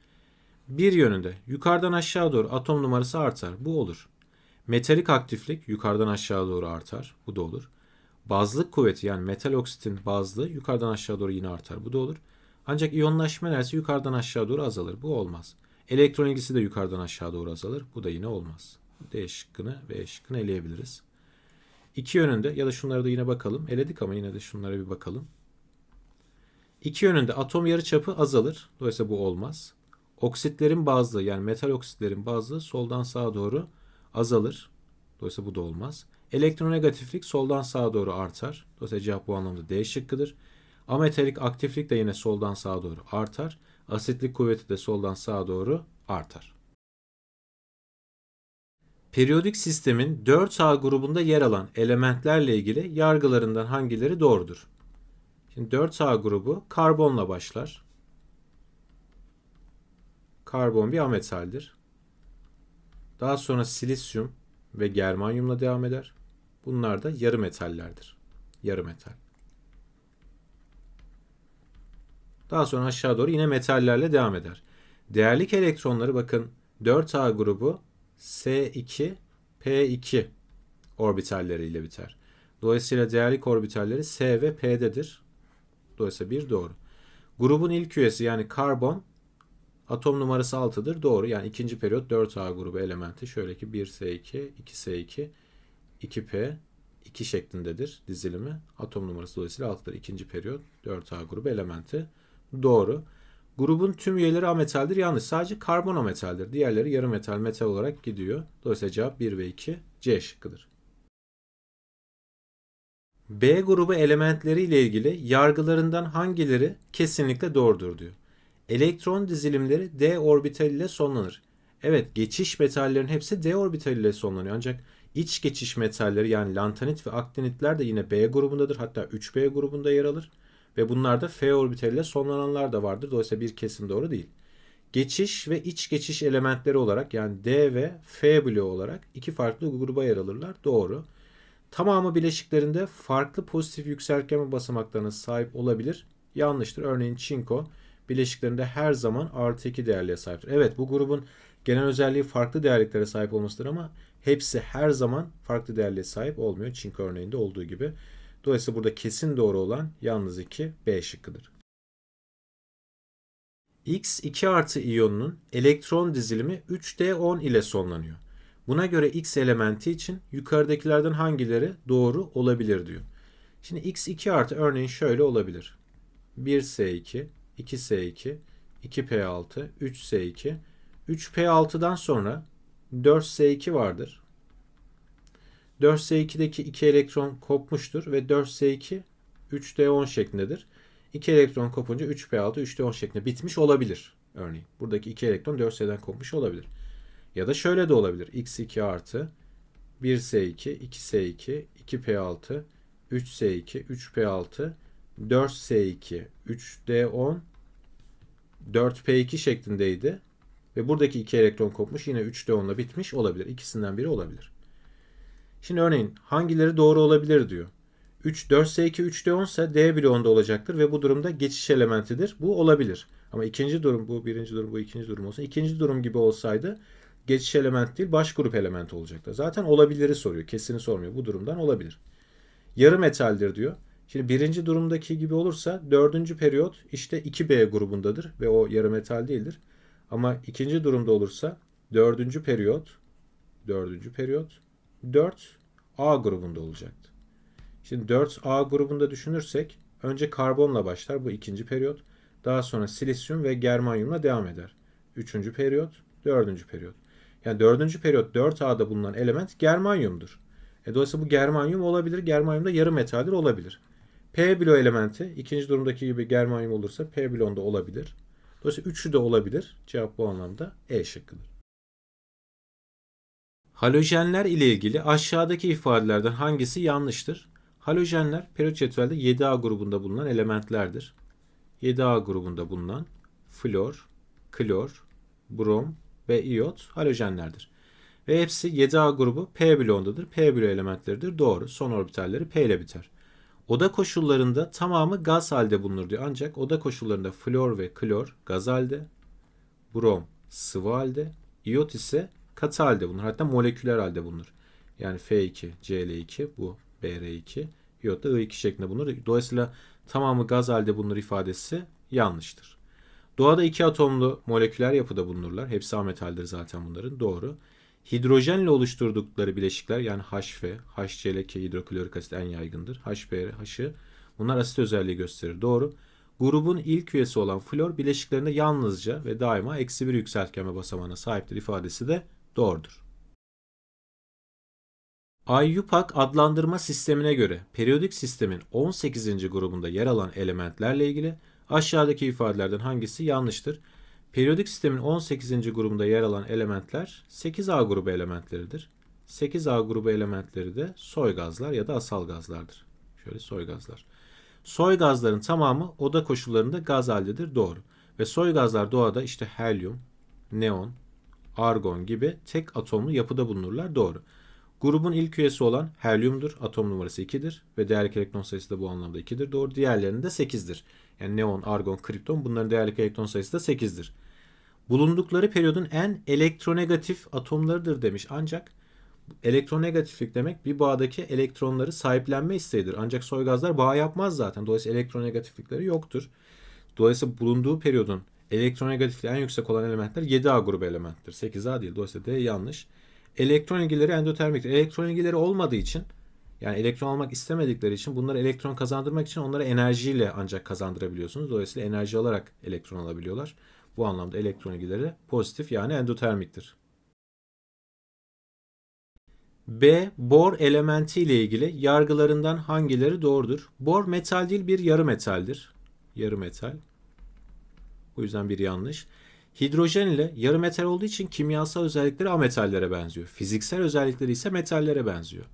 Bir yönünde yukarıdan aşağı doğru atom numarası artar. Bu olur. Metalik aktiflik yukarıdan aşağı doğru artar. Bu da olur. Bazlık kuvveti yani metal oksitin bazlığı yukarıdan aşağı doğru yine artar. Bu da olur. Ancak iyonlaşma enerjisi yukarıdan aşağı doğru azalır. Bu olmaz. Elektron ilgisi de yukarıdan aşağı doğru azalır. Bu da yine olmaz. D şıkkını ve E şıkkını eleyebiliriz. İki yönünde ya da şunlara da yine bakalım. Eledik ama yine de şunlara bir bakalım. İki yönünde atom yarıçapı azalır. Dolayısıyla bu olmaz. Oksitlerin bazı yani metal oksitlerin bazı soldan sağa doğru azalır. Dolayısıyla bu da olmaz. Elektronegatiflik soldan sağa doğru artar. Dolayısıyla cevap bu anlamda D şıkkıdır. Ametalik aktiflik de yine soldan sağa doğru artar. Asitlik kuvveti de soldan sağa doğru artar periyodik sistemin 4A grubunda yer alan elementlerle ilgili yargılarından hangileri doğrudur? Şimdi 4A grubu karbonla başlar. Karbon bir ametaldir. Daha sonra silisyum ve germanyumla devam eder. Bunlar da yarı metallerdir. Yarı metal. Daha sonra aşağı doğru yine metallerle devam eder. Değerlik elektronları bakın 4A grubu S2, P2 orbitalleriyle biter. Dolayısıyla değerlik orbitalleri S ve P'dedir. Dolayısıyla 1 doğru. Grubun ilk üyesi yani karbon atom numarası 6'dır. Doğru. Yani ikinci periyot 4A grubu elementi. Şöyle ki 1S2, 2S2, 2P, 2 şeklindedir dizilimi. Atom numarası dolayısıyla 6'dır. İkinci periyot 4A grubu elementi. Doğru. Grubun tüm üyeleri ametaldir. Yanlış. Sadece karbon ametaldir. Diğerleri yarı metal metal olarak gidiyor. Dolayısıyla cevap 1 ve 2 C şıkkıdır. B grubu elementleri ile ilgili yargılarından hangileri kesinlikle doğrudur diyor. Elektron dizilimleri d orbital ile sonlanır. Evet geçiş metallerin hepsi d orbital ile sonlanıyor ancak iç geçiş metalleri yani lantanit ve aktinitler de yine B grubundadır hatta 3B grubunda yer alır. Ve bunlarda F orbitaliyle sonlananlar da vardır. Dolayısıyla bir kesim doğru değil. Geçiş ve iç geçiş elementleri olarak yani D ve F bloğu olarak iki farklı gruba yer alırlar. Doğru. Tamamı bileşiklerinde farklı pozitif yükseltgenme basamaklarına sahip olabilir. Yanlıştır. Örneğin çinko bileşiklerinde her zaman artı 2 değerliğe sahiptir. Evet bu grubun genel özelliği farklı değerliklere sahip olmasıdır ama hepsi her zaman farklı değerliğe sahip olmuyor. Çinko örneğinde olduğu gibi. Dolayısıyla burada kesin doğru olan yalnız 2 B şıkkıdır. X2 artı iyonunun elektron dizilimi 3D10 ile sonlanıyor. Buna göre X elementi için yukarıdakilerden hangileri doğru olabilir diyor. Şimdi X2 artı örneğin şöyle olabilir. 1S2, 2S2, 2P6, 3S2. 3P6'dan sonra 4S2 vardır. 4S2'deki 2 elektron kopmuştur ve 4S2 3D10 şeklindedir. 2 elektron kopunca 3P6 3D10 şeklinde bitmiş olabilir. Örneğin buradaki 2 elektron 4S'den kopmuş olabilir. Ya da şöyle de olabilir. X2 artı 1S2, 2S2, 2P6, 3S2, 3P6, 4S2, 3D10, 4P2 şeklindeydi. Ve buradaki 2 elektron kopmuş yine 3 d 10 ile bitmiş olabilir. İkisinden biri olabilir. Şimdi örneğin hangileri doğru olabilir diyor. 3 4'se 2 3 de 10 ise D bile 10'da olacaktır ve bu durumda geçiş elementidir. Bu olabilir. Ama ikinci durum bu birinci durum bu ikinci durum olsa ikinci durum gibi olsaydı geçiş element değil baş grup elementi olacaktı. Zaten olabiliri soruyor. Kesini sormuyor. Bu durumdan olabilir. Yarı metaldir diyor. Şimdi birinci durumdaki gibi olursa dördüncü periyot işte 2B grubundadır ve o yarı metal değildir. Ama ikinci durumda olursa dördüncü periyot dördüncü periyot 4 A grubunda olacaktı. Şimdi 4 A grubunda düşünürsek önce karbonla başlar bu ikinci periyot. Daha sonra silisyum ve germanyumla devam eder. Üçüncü periyot, dördüncü periyot. Yani dördüncü periyot 4A'da bulunan element germanyumdur. E dolayısıyla bu germanyum olabilir. Germanyum da yarı metaldir olabilir. P bilo elementi ikinci durumdaki gibi germanyum olursa P blonda olabilir. Dolayısıyla üçü de olabilir. Cevap bu anlamda E şıkkıdır. Halojenler ile ilgili aşağıdaki ifadelerden hangisi yanlıştır? Halojenler perioçetralde 7A grubunda bulunan elementlerdir. 7A grubunda bulunan flor, klor, brom ve iot halojenlerdir. Ve hepsi 7A grubu P bloğundadır. P bloğu elementleridir. Doğru. Son orbitalleri P ile biter. Oda koşullarında tamamı gaz halde bulunur diyor. Ancak oda koşullarında flor ve klor gaz halde, brom sıvı halde, iot ise katı halde bunlar Hatta moleküler halde bunlar Yani F2, Cl2 bu Br2 yahut da I2 şeklinde bunlar. Dolayısıyla tamamı gaz halde bulunur ifadesi yanlıştır. Doğada iki atomlu moleküler yapıda bulunurlar. Hepsi ametaldir zaten bunların. Doğru. Hidrojenle oluşturdukları bileşikler yani HF, HCl, hidroklorik asit en yaygındır. HBr, H'ı bunlar asit özelliği gösterir. Doğru. Grubun ilk üyesi olan flor bileşiklerinde yalnızca ve daima eksi bir yükseltgenme basamağına sahiptir ifadesi de Doğrudur. IUPAC adlandırma sistemine göre periyodik sistemin 18. grubunda yer alan elementlerle ilgili aşağıdaki ifadelerden hangisi yanlıştır? Periyodik sistemin 18. grubunda yer alan elementler 8A grubu elementleridir. 8A grubu elementleri de soy gazlar ya da asal gazlardır. Şöyle soy gazlar. Soy gazların tamamı oda koşullarında gaz haldedir. Doğru. Ve soy gazlar doğada işte helyum, neon, argon gibi tek atomlu yapıda bulunurlar. Doğru. Grubun ilk üyesi olan helyumdur. Atom numarası 2'dir ve değerlik elektron sayısı da bu anlamda 2'dir. Doğru. Diğerlerinin de 8'dir. Yani neon, argon, kripton bunların değerlik elektron sayısı da 8'dir. Bulundukları periyodun en elektronegatif atomlarıdır demiş. Ancak elektronegatiflik demek bir bağdaki elektronları sahiplenme isteğidir. Ancak soy gazlar bağ yapmaz zaten. Dolayısıyla elektronegatiflikleri yoktur. Dolayısıyla bulunduğu periyodun Elektronegatifliği en yüksek olan elementler 7A grubu elementtir. 8A değil. Dolayısıyla D yanlış. Elektron ilgileri endotermiktir. Elektron ilgileri olmadığı için yani elektron almak istemedikleri için bunları elektron kazandırmak için onlara enerjiyle ancak kazandırabiliyorsunuz. Dolayısıyla enerji olarak elektron alabiliyorlar. Bu anlamda elektron ilgileri pozitif yani endotermiktir. B. Bor elementi ile ilgili yargılarından hangileri doğrudur? Bor metal değil bir yarı metaldir. Yarı metal. O yüzden bir yanlış. Hidrojen ile yarı metal olduğu için kimyasal özellikleri ametallere benziyor. Fiziksel özellikleri ise metallere benziyor.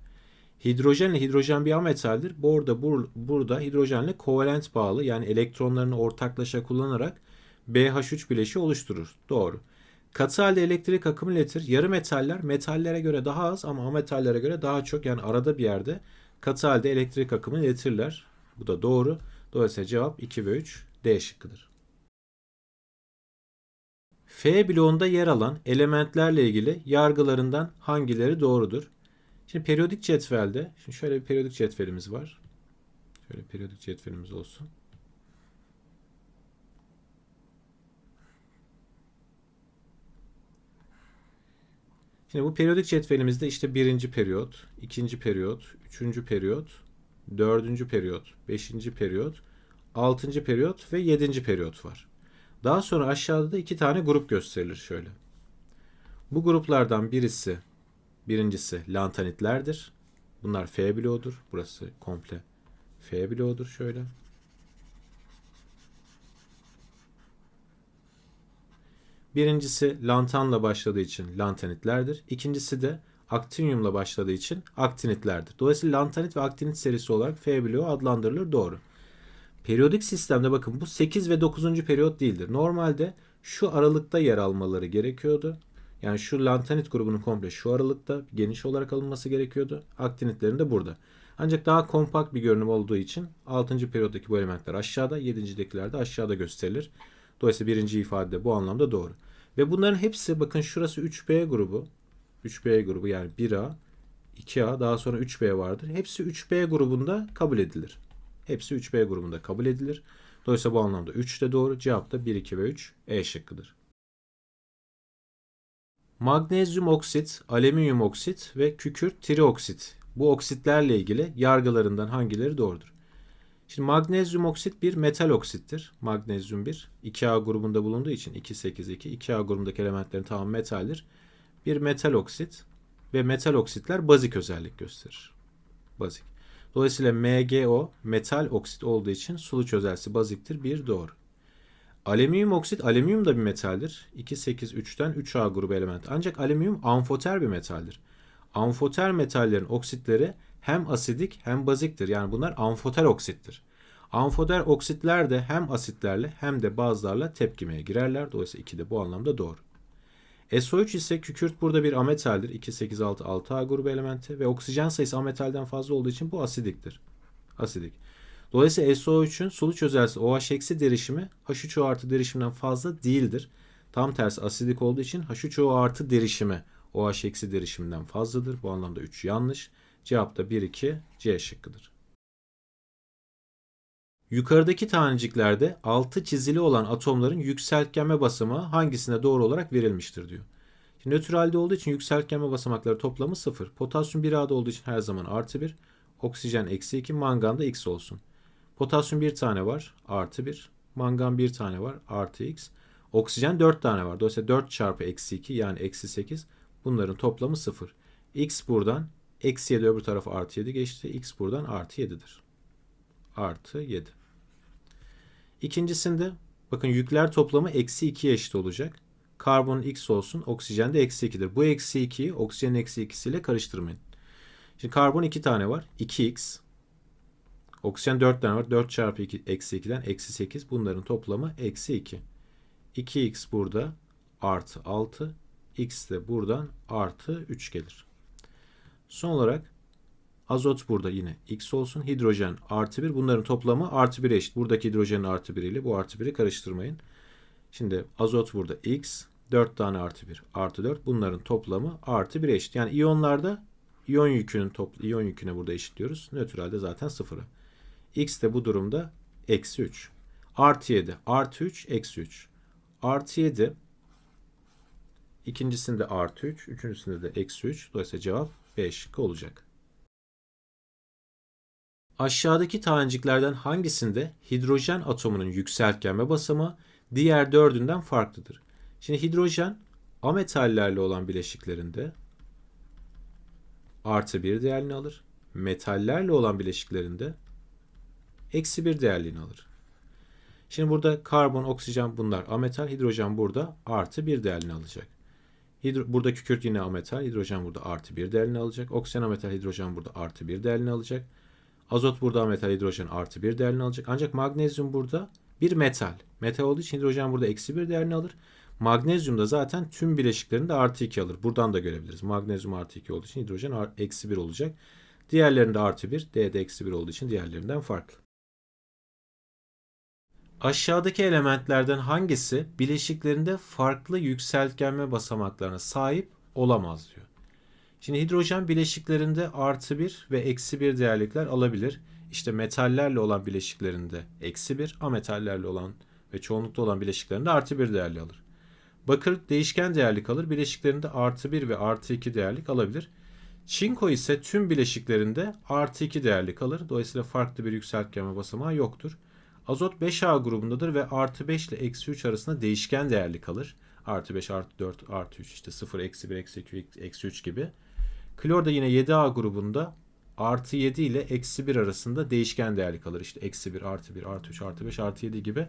Hidrojenle hidrojen bir ametaldir. Bu arada bur, burada hidrojenle kovalent bağlı yani elektronlarını ortaklaşa kullanarak BH3 bileşi oluşturur. Doğru. Katı halde elektrik akımı iletir. Yarı metaller metallere göre daha az ama ametallere göre daha çok yani arada bir yerde katı halde elektrik akımı iletirler. Bu da doğru. Dolayısıyla cevap 2 ve 3 D şıkkıdır. F bloğunda yer alan elementlerle ilgili yargılarından hangileri doğrudur? Şimdi periyodik cetvelde, şimdi şöyle bir periyodik cetvelimiz var. Şöyle periyodik cetvelimiz olsun. Şimdi bu periyodik cetvelimizde işte birinci periyot, ikinci periyot, üçüncü periyot, dördüncü periyot, beşinci periyot, altıncı periyot ve yedinci periyot var. Daha sonra aşağıda da iki tane grup gösterilir şöyle. Bu gruplardan birisi, birincisi lantanitlerdir. Bunlar F bloğudur. Burası komple F bloğudur şöyle. Birincisi lantanla başladığı için lantanitlerdir. İkincisi de aktinyumla başladığı için aktinitlerdir. Dolayısıyla lantanit ve aktinit serisi olarak F bloğu adlandırılır. Doğru. Periyodik sistemde bakın bu 8 ve 9. periyot değildir. Normalde şu aralıkta yer almaları gerekiyordu. Yani şu lantanit grubunun komple şu aralıkta geniş olarak alınması gerekiyordu. Aktinitlerin de burada. Ancak daha kompakt bir görünüm olduğu için 6. periyottaki bu elementler aşağıda, 7.dekiler de aşağıda gösterilir. Dolayısıyla birinci ifade de bu anlamda doğru. Ve bunların hepsi bakın şurası 3B grubu. 3B grubu yani 1A, 2A daha sonra 3B vardır. Hepsi 3B grubunda kabul edilir. Hepsi 3B grubunda kabul edilir. Dolayısıyla bu anlamda 3 de doğru. Cevap da 1, 2 ve 3 E şıkkıdır. Magnezyum oksit, alüminyum oksit ve kükürt trioksit. Bu oksitlerle ilgili yargılarından hangileri doğrudur? Şimdi magnezyum oksit bir metal oksittir. Magnezyum bir 2A grubunda bulunduğu için 282 2A grubundaki elementlerin tamamı metaldir. Bir metal oksit ve metal oksitler bazik özellik gösterir. Bazik. Dolayısıyla MgO metal oksit olduğu için sulu çözelsi baziktir. Bir doğru. Alüminyum oksit, alüminyum da bir metaldir. 2, 8, 3'ten 3A grubu element. Ancak alüminyum amfoter bir metaldir. Amfoter metallerin oksitleri hem asidik hem baziktir. Yani bunlar amfoter oksittir. Amfoter oksitler de hem asitlerle hem de bazılarla tepkimeye girerler. Dolayısıyla 2 de bu anlamda doğru. SO3 ise kükürt burada bir ametaldir. 286 6A grubu elementi ve oksijen sayısı ametalden fazla olduğu için bu asidiktir. Asidik. Dolayısıyla SO3'ün sulu çözelsi OH eksi derişimi H3O artı derişiminden fazla değildir. Tam tersi asidik olduğu için H3O artı derişimi OH eksi derişiminden fazladır. Bu anlamda 3 yanlış. Cevap da 1, 2, C şıkkıdır. Yukarıdaki taneciklerde altı çizili olan atomların yükseltgenme basamağı hangisine doğru olarak verilmiştir diyor. Şimdi nötralde olduğu için yükseltgenme basamakları toplamı 0. Potasyum 1 A'da olduğu için her zaman artı 1. Oksijen eksi 2. Mangan da x olsun. Potasyum 1 tane var. Artı 1. Mangan 1 tane var. Artı x. Oksijen 4 tane var. Dolayısıyla 4 çarpı eksi 2 yani eksi 8. Bunların toplamı 0. x buradan eksi 7 öbür tarafa artı 7 geçti. x buradan artı 7'dir. Artı 7. İkincisinde bakın yükler toplamı eksi 2 eşit olacak. Karbon x olsun oksijen de eksi 2'dir. Bu eksi 2'yi oksijen eksi 2'si ile karıştırmayın. Şimdi karbon 2 tane var. 2x. Oksijen 4 tane var. 4 çarpı 2 eksi 2'den eksi 8. Bunların toplamı eksi 2. 2x burada artı 6. x de buradan artı 3 gelir. Son olarak Azot burada yine x olsun. Hidrojen artı 1. Bunların toplamı artı 1'e eşit. Buradaki hidrojenin artı 1 ile bu artı 1'i karıştırmayın. Şimdi azot burada x. 4 tane artı 1 artı 4. Bunların toplamı artı 1'e eşit. Yani iyonlarda iyon yükünün toplu iyon yüküne burada eşitliyoruz. Nötr halde zaten sıfırı X de bu durumda eksi 3. Artı 7. Artı 3 eksi 3. Artı 7 ikincisinde artı 3. Üçüncüsünde de eksi 3. Dolayısıyla cevap B olacak. Aşağıdaki taneciklerden hangisinde hidrojen atomunun yükseltgenme basamağı diğer dördünden farklıdır? Şimdi hidrojen ametallerle olan bileşiklerinde artı bir değerini alır. Metallerle olan bileşiklerinde eksi bir değerliğini alır. Şimdi burada karbon, oksijen bunlar ametal, hidrojen burada artı bir değerini alacak. Hidro, burada kükürt yine ametal, hidrojen burada artı bir değerini alacak. Oksijen ametal, hidrojen burada artı bir değerini alacak. Azot burada metal hidrojen artı bir değerini alacak. Ancak magnezyum burada bir metal. Metal olduğu için hidrojen burada eksi bir değerini alır. Magnezyum da zaten tüm bileşiklerini de artı 2 alır. Buradan da görebiliriz. Magnezyum artı 2 olduğu için hidrojen eksi 1 olacak. Diğerlerinde artı 1, D de eksi 1 olduğu için diğerlerinden farklı. Aşağıdaki elementlerden hangisi bileşiklerinde farklı yükseltgenme basamaklarına sahip olamaz diyor. Şimdi hidrojen bileşiklerinde artı 1 ve eksi 1 değerlikler alabilir. İşte metallerle olan bileşiklerinde eksi 1, ametallerle olan ve çoğunlukta olan bileşiklerinde artı 1 değerli alır. Bakır değişken değerlik alır. Bileşiklerinde artı 1 ve artı 2 değerlik alabilir. Çinko ise tüm bileşiklerinde artı 2 değerlik alır. Dolayısıyla farklı bir yükseltgenme basamağı yoktur. Azot 5A grubundadır ve artı 5 ile eksi 3 arasında değişken değerlik alır. Artı 5, artı 4, artı 3 işte 0, eksi 1, eksi 2, eksi 3 gibi. Klor da yine 7A grubunda artı 7 ile eksi 1 arasında değişken değerli kalır. İşte eksi 1, artı 1, artı 3, artı 5, artı 7 gibi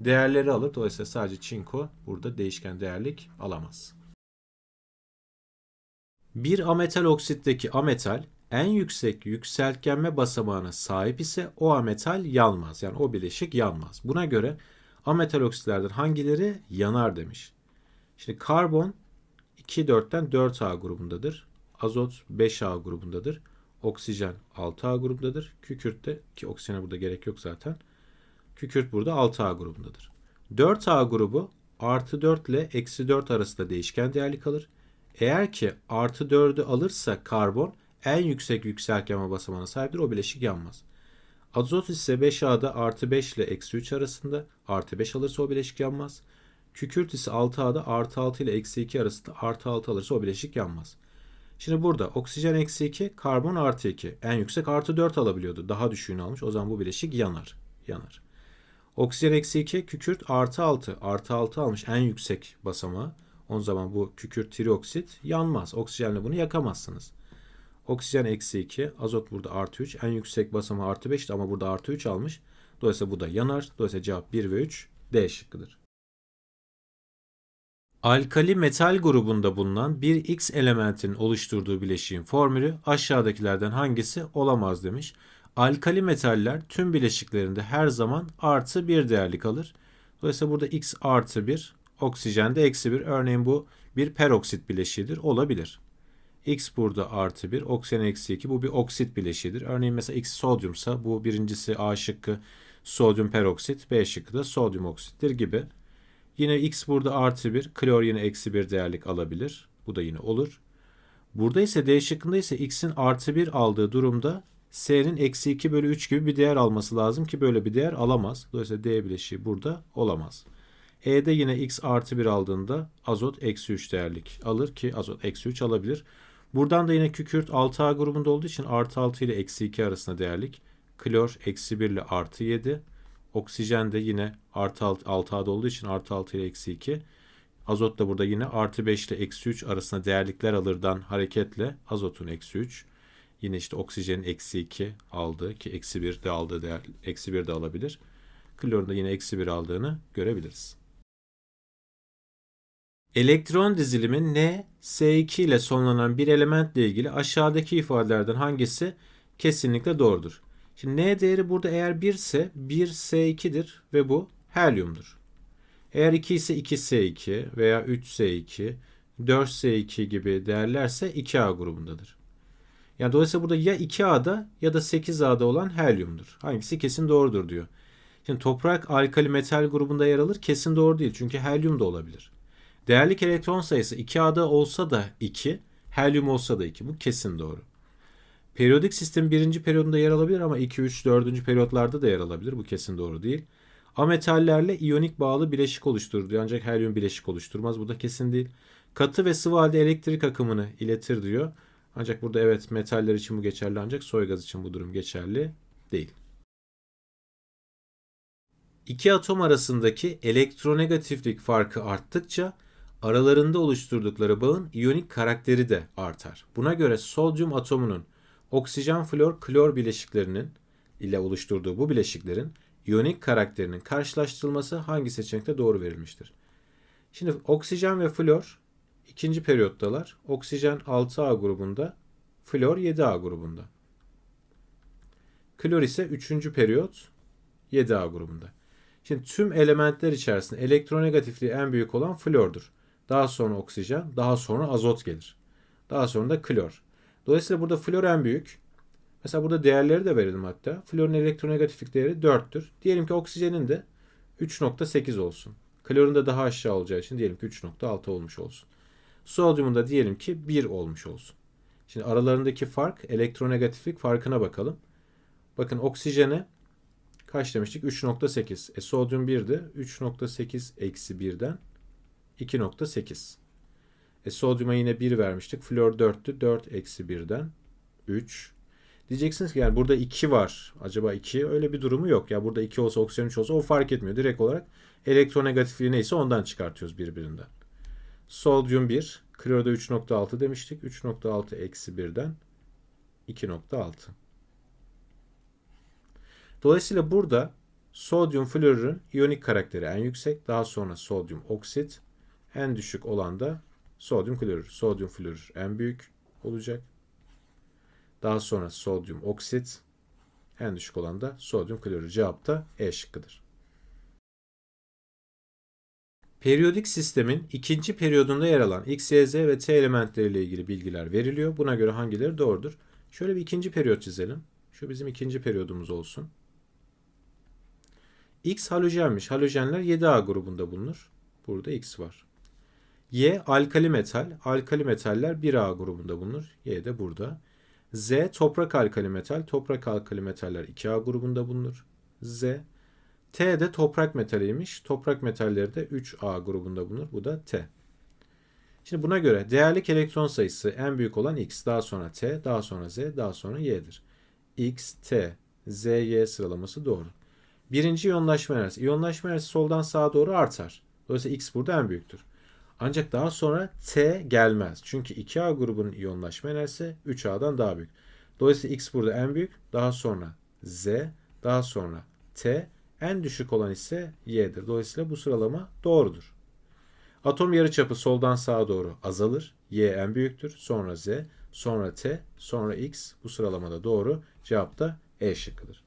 değerleri alır. Dolayısıyla sadece çinko burada değişken değerlik alamaz. Bir ametal oksitteki ametal en yüksek yükseltgenme basamağına sahip ise o ametal yanmaz. Yani o bileşik yanmaz. Buna göre ametal oksitlerden hangileri yanar demiş. Şimdi karbon 2-4'ten 4A grubundadır. Azot 5A grubundadır. Oksijen 6A grubundadır. Kükürt de ki oksijene burada gerek yok zaten. Kükürt burada 6A grubundadır. 4A grubu artı 4 ile eksi 4 arasında değişken değerli kalır. Eğer ki artı 4'ü alırsa karbon en yüksek yüksek yanma basamağına sahiptir. O bileşik yanmaz. Azot ise 5A'da artı 5 ile eksi 3 arasında artı 5 alırsa o bileşik yanmaz. Kükürt ise 6A'da artı 6 ile eksi 2 arasında artı 6 alırsa o bileşik yanmaz. Şimdi burada oksijen eksi 2, karbon artı 2. En yüksek artı 4 alabiliyordu. Daha düşüğünü almış. O zaman bu bileşik yanar. Yanar. Oksijen eksi 2, kükürt artı 6. Artı 6 almış en yüksek basamağı. O zaman bu kükürt trioksit yanmaz. Oksijenle bunu yakamazsınız. Oksijen eksi 2, azot burada artı 3. En yüksek basamağı artı 5 ama burada artı 3 almış. Dolayısıyla bu da yanar. Dolayısıyla cevap 1 ve 3 D şıkkıdır. Alkali metal grubunda bulunan bir X elementinin oluşturduğu bileşiğin formülü aşağıdakilerden hangisi olamaz demiş. Alkali metaller tüm bileşiklerinde her zaman artı bir değerli kalır. Dolayısıyla burada X artı bir, oksijen de eksi bir. Örneğin bu bir peroksit bileşiğidir olabilir. X burada artı bir, oksijen eksi iki. bu bir oksit bileşiğidir. Örneğin mesela X sodyumsa bu birincisi A şıkkı sodyum peroksit, B şıkkı da sodyum oksittir gibi. Yine x burada artı 1. Klor yine eksi 1 değerlik alabilir. Bu da yine olur. Burada ise D şıkkında ise x'in artı 1 aldığı durumda s'nin eksi 2 bölü 3 gibi bir değer alması lazım ki böyle bir değer alamaz. Dolayısıyla D bileşiği burada olamaz. E'de yine x artı 1 aldığında azot eksi 3 değerlik alır ki azot eksi 3 alabilir. Buradan da yine kükürt 6A grubunda olduğu için artı 6 ile eksi 2 arasında değerlik. Klor eksi 1 ile artı 7. Oksijen de yine artı 6, 6 olduğu için artı 6 ile eksi 2. Azot da burada yine artı 5 ile eksi 3 arasında değerlikler alırdan hareketle azotun eksi 3. Yine işte oksijenin eksi 2 aldığı ki eksi 1 de aldığı değer, eksi 1 de alabilir. Klorun da yine eksi 1 aldığını görebiliriz. Elektron dizilimi N, S2 ile sonlanan bir elementle ilgili aşağıdaki ifadelerden hangisi kesinlikle doğrudur? Şimdi N değeri burada eğer 1 ise 1 S2'dir ve bu helyumdur. Eğer 2 ise 2S2 veya 3S2, 4S2 gibi değerlerse 2A grubundadır. Yani dolayısıyla burada ya 2A'da ya da 8A'da olan helyumdur. Hangisi kesin doğrudur diyor. Şimdi toprak alkali metal grubunda yer alır kesin doğru değil çünkü helyum da olabilir. Değerlik elektron sayısı 2A'da olsa da 2, helyum olsa da 2. Bu kesin doğru. Periyodik sistem birinci periyodunda yer alabilir ama 2, 3, 4. periyotlarda da yer alabilir. Bu kesin doğru değil. Ametallerle iyonik bağlı bileşik oluşturur diyor. Ancak helyum bileşik oluşturmaz. Bu da kesin değil. Katı ve sıvı halde elektrik akımını iletir diyor. Ancak burada evet metaller için bu geçerli ancak soy gaz için bu durum geçerli değil. İki atom arasındaki elektronegatiflik farkı arttıkça aralarında oluşturdukları bağın iyonik karakteri de artar. Buna göre sodyum atomunun oksijen flor klor bileşiklerinin ile oluşturduğu bu bileşiklerin iyonik karakterinin karşılaştırılması hangi seçenekte doğru verilmiştir? Şimdi oksijen ve flor ikinci periyottalar. Oksijen 6A grubunda, flor 7A grubunda. Klor ise 3. periyot 7A grubunda. Şimdi tüm elementler içerisinde elektronegatifliği en büyük olan flordur. Daha sonra oksijen, daha sonra azot gelir. Daha sonra da klor. Dolayısıyla burada flor büyük. Mesela burada değerleri de verelim hatta. Florun elektronegatiflik değeri 4'tür. Diyelim ki oksijenin de 3.8 olsun. Klorun da daha aşağı olacağı için diyelim ki 3.6 olmuş olsun. Sodyumun da diyelim ki 1 olmuş olsun. Şimdi aralarındaki fark elektronegatiflik farkına bakalım. Bakın oksijene kaç demiştik? 3.8. E sodyum 1'di. 3.8 eksi 1'den 2.8. E, sodyuma yine 1 vermiştik. Flor 4'tü. 4 eksi 1'den 3. Diyeceksiniz ki yani burada 2 var. Acaba 2 öyle bir durumu yok. Ya burada 2 olsa oksijen 3 olsa o fark etmiyor. Direkt olarak elektronegatifliği neyse ondan çıkartıyoruz birbirinden. Sodyum 1. Klorda 3.6 demiştik. 3.6 eksi 1'den 2.6. Dolayısıyla burada sodyum florürün iyonik karakteri en yüksek. Daha sonra sodyum oksit. En düşük olan da sodyum klorür. Sodyum florür en büyük olacak. Daha sonra sodyum oksit. En düşük olan da sodyum klorür. Cevap da E şıkkıdır. Periyodik sistemin ikinci periyodunda yer alan X, Y, Z ve T elementleriyle ilgili bilgiler veriliyor. Buna göre hangileri doğrudur? Şöyle bir ikinci periyot çizelim. Şu bizim ikinci periyodumuz olsun. X halojenmiş. Halojenler 7A grubunda bulunur. Burada X var. Y alkali metal. Alkali metaller 1A grubunda bulunur. Y de burada. Z toprak alkali metal. Toprak alkali metaller 2A grubunda bulunur. Z. T de toprak metaliymiş. Toprak metalleri de 3A grubunda bulunur. Bu da T. Şimdi buna göre değerli elektron sayısı en büyük olan X, daha sonra T, daha sonra Z, daha sonra Y'dir. X, T, Z, Y sıralaması doğru. Birinci iyonlaşma enerjisi. İyonlaşma enerjisi soldan sağa doğru artar. Dolayısıyla X burada en büyüktür. Ancak daha sonra T gelmez. Çünkü 2A grubunun iyonlaşma enerjisi 3A'dan daha büyük. Dolayısıyla X burada en büyük. Daha sonra Z. Daha sonra T. En düşük olan ise Y'dir. Dolayısıyla bu sıralama doğrudur. Atom yarıçapı soldan sağa doğru azalır. Y en büyüktür. Sonra Z. Sonra T. Sonra X. Bu sıralamada doğru. Cevap da E şıkkıdır.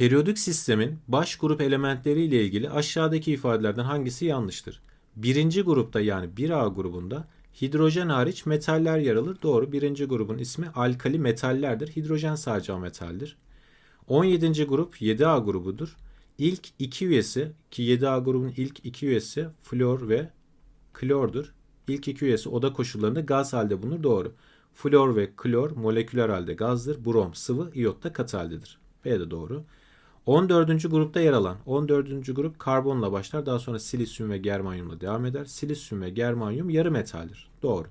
Periyodik sistemin baş grup elementleri ile ilgili aşağıdaki ifadelerden hangisi yanlıştır? Birinci grupta yani 1A grubunda hidrojen hariç metaller yer alır. Doğru birinci grubun ismi alkali metallerdir. Hidrojen sadece metaldir. 17. grup 7A grubudur. İlk iki üyesi ki 7A grubun ilk iki üyesi flor ve klordur. İlk iki üyesi oda koşullarında gaz halde bulunur. Doğru. Flor ve klor moleküler halde gazdır. Brom sıvı, iyot da kat haldedir. B de doğru. 14. grupta yer alan 14. grup karbonla başlar. Daha sonra silisyum ve germanyumla devam eder. Silisyum ve germanyum yarı metaldir. Doğru.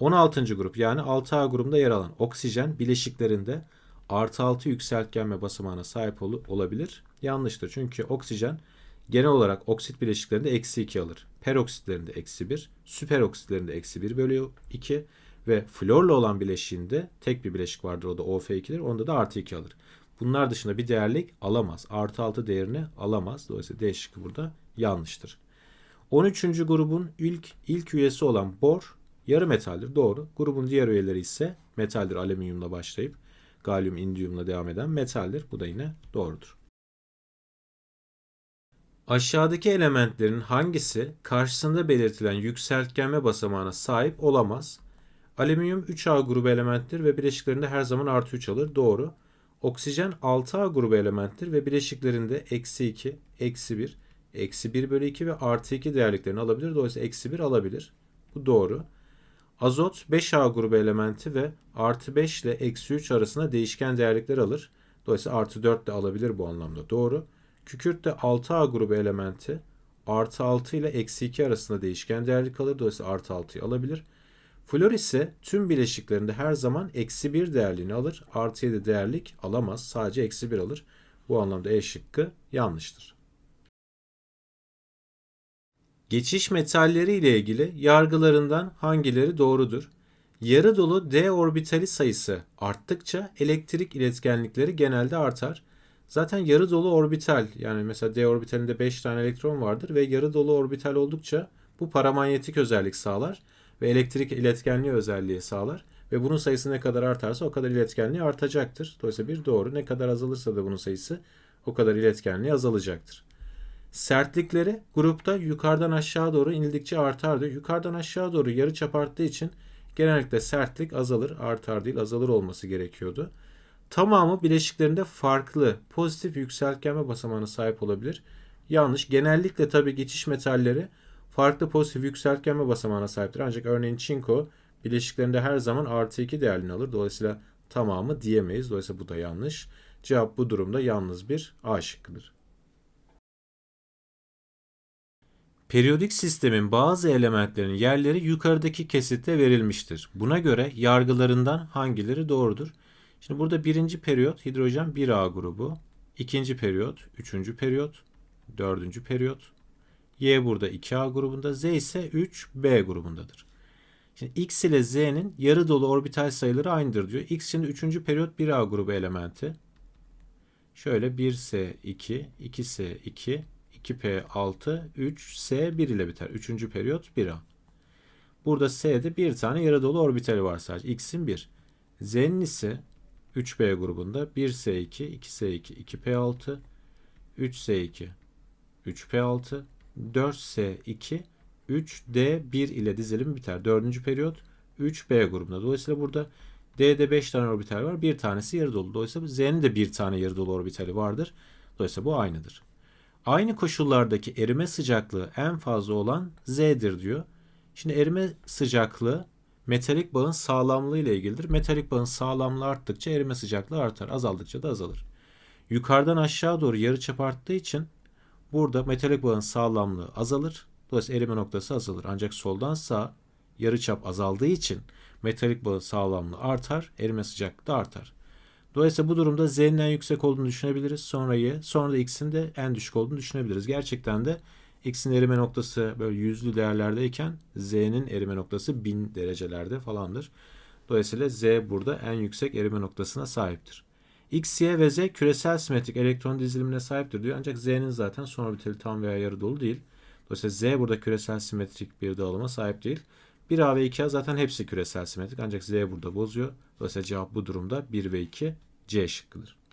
16. grup yani 6A grubunda yer alan oksijen bileşiklerinde artı 6 yükseltgenme basamağına sahip ol- olabilir. Yanlıştır çünkü oksijen genel olarak oksit bileşiklerinde eksi 2 alır. Peroksitlerinde eksi 1, süperoksitlerinde eksi 1 bölü 2 ve florla olan bileşiğinde tek bir bileşik vardır o da OF2'dir. Onda da artı 2 alır. Bunlar dışında bir değerlik alamaz. Artı 6 değerini alamaz. Dolayısıyla D şıkkı burada yanlıştır. 13. grubun ilk ilk üyesi olan bor yarı metaldir. Doğru. Grubun diğer üyeleri ise metaldir. Alüminyumla başlayıp galyum, indiyumla devam eden metaldir. Bu da yine doğrudur. Aşağıdaki elementlerin hangisi karşısında belirtilen yükseltgenme basamağına sahip olamaz? Alüminyum 3A grubu elementtir ve bileşiklerinde her zaman artı 3 alır. Doğru. Oksijen 6A grubu elementtir ve bileşiklerinde eksi 2, eksi 1, eksi 1 bölü 2 ve artı 2 değerliklerini alabilir. Dolayısıyla eksi 1 alabilir. Bu doğru. Azot 5A grubu elementi ve artı 5 ile eksi 3 arasında değişken değerlikler alır. Dolayısıyla artı 4 de alabilir bu anlamda. Doğru. Kükürt de 6A grubu elementi artı 6 ile eksi 2 arasında değişken değerlik alır. Dolayısıyla artı 6'yı alabilir. Flor ise tüm bileşiklerinde her zaman eksi 1 değerliğini alır. Artı 7 değerlik alamaz. Sadece eksi 1 alır. Bu anlamda E şıkkı yanlıştır. Geçiş metalleri ile ilgili yargılarından hangileri doğrudur? Yarı dolu d orbitali sayısı arttıkça elektrik iletkenlikleri genelde artar. Zaten yarı dolu orbital yani mesela d orbitalinde 5 tane elektron vardır ve yarı dolu orbital oldukça bu paramanyetik özellik sağlar ve elektrik iletkenliği özelliği sağlar. Ve bunun sayısı ne kadar artarsa o kadar iletkenliği artacaktır. Dolayısıyla bir doğru ne kadar azalırsa da bunun sayısı o kadar iletkenliği azalacaktır. Sertlikleri grupta yukarıdan aşağı doğru inildikçe artar diyor. Yukarıdan aşağı doğru yarı çap arttığı için genellikle sertlik azalır artar değil azalır olması gerekiyordu. Tamamı bileşiklerinde farklı pozitif yükseltgenme basamağına sahip olabilir. Yanlış. Genellikle tabi geçiş metalleri farklı pozitif yükseltgenme basamağına sahiptir. Ancak örneğin çinko bileşiklerinde her zaman artı 2 değerini alır. Dolayısıyla tamamı diyemeyiz. Dolayısıyla bu da yanlış. Cevap bu durumda yalnız bir A şıkkıdır. Periyodik sistemin bazı elementlerinin yerleri yukarıdaki kesitte verilmiştir. Buna göre yargılarından hangileri doğrudur? Şimdi burada birinci periyot hidrojen 1A grubu, ikinci periyot, üçüncü periyot, dördüncü periyot, Y burada 2A grubunda, Z ise 3B grubundadır. Şimdi X ile Z'nin yarı dolu orbital sayıları aynıdır diyor. X şimdi 3. periyot 1A grubu elementi. Şöyle 1S2, 2S2, 2P6, 3S1 ile biter. 3. periyot 1A. Burada S'de bir tane yarı dolu orbitali var sadece. X'in 1. Z'nin ise 3B grubunda 1S2, 2S2, 2P6, 3S2, 3P6, 4S2 3D1 ile dizilimi biter. Dördüncü periyot 3B grubunda. Dolayısıyla burada D'de 5 tane orbital var. Bir tanesi yarı dolu. Dolayısıyla Z'nin de bir tane yarı dolu orbitali vardır. Dolayısıyla bu aynıdır. Aynı koşullardaki erime sıcaklığı en fazla olan Z'dir diyor. Şimdi erime sıcaklığı metalik bağın sağlamlığı ile ilgilidir. Metalik bağın sağlamlığı arttıkça erime sıcaklığı artar. Azaldıkça da azalır. Yukarıdan aşağı doğru yarıçap arttığı için Burada metalik bağın sağlamlığı azalır. Dolayısıyla erime noktası azalır. Ancak soldan sağ yarıçap azaldığı için metalik bağın sağlamlığı artar, erime sıcaklığı da artar. Dolayısıyla bu durumda z'nin en yüksek olduğunu düşünebiliriz. Sonra y, sonra da x'in de en düşük olduğunu düşünebiliriz. Gerçekten de x'in erime noktası böyle yüzlü değerlerdeyken z'nin erime noktası bin derecelerde falandır. Dolayısıyla z burada en yüksek erime noktasına sahiptir. X, Y ve Z küresel simetrik elektron dizilimine sahiptir diyor. Ancak Z'nin zaten son orbitali tam veya yarı dolu değil. Dolayısıyla Z burada küresel simetrik bir dağılıma sahip değil. 1A ve 2A zaten hepsi küresel simetrik ancak Z burada bozuyor. Dolayısıyla cevap bu durumda 1 ve 2 C şıkkıdır.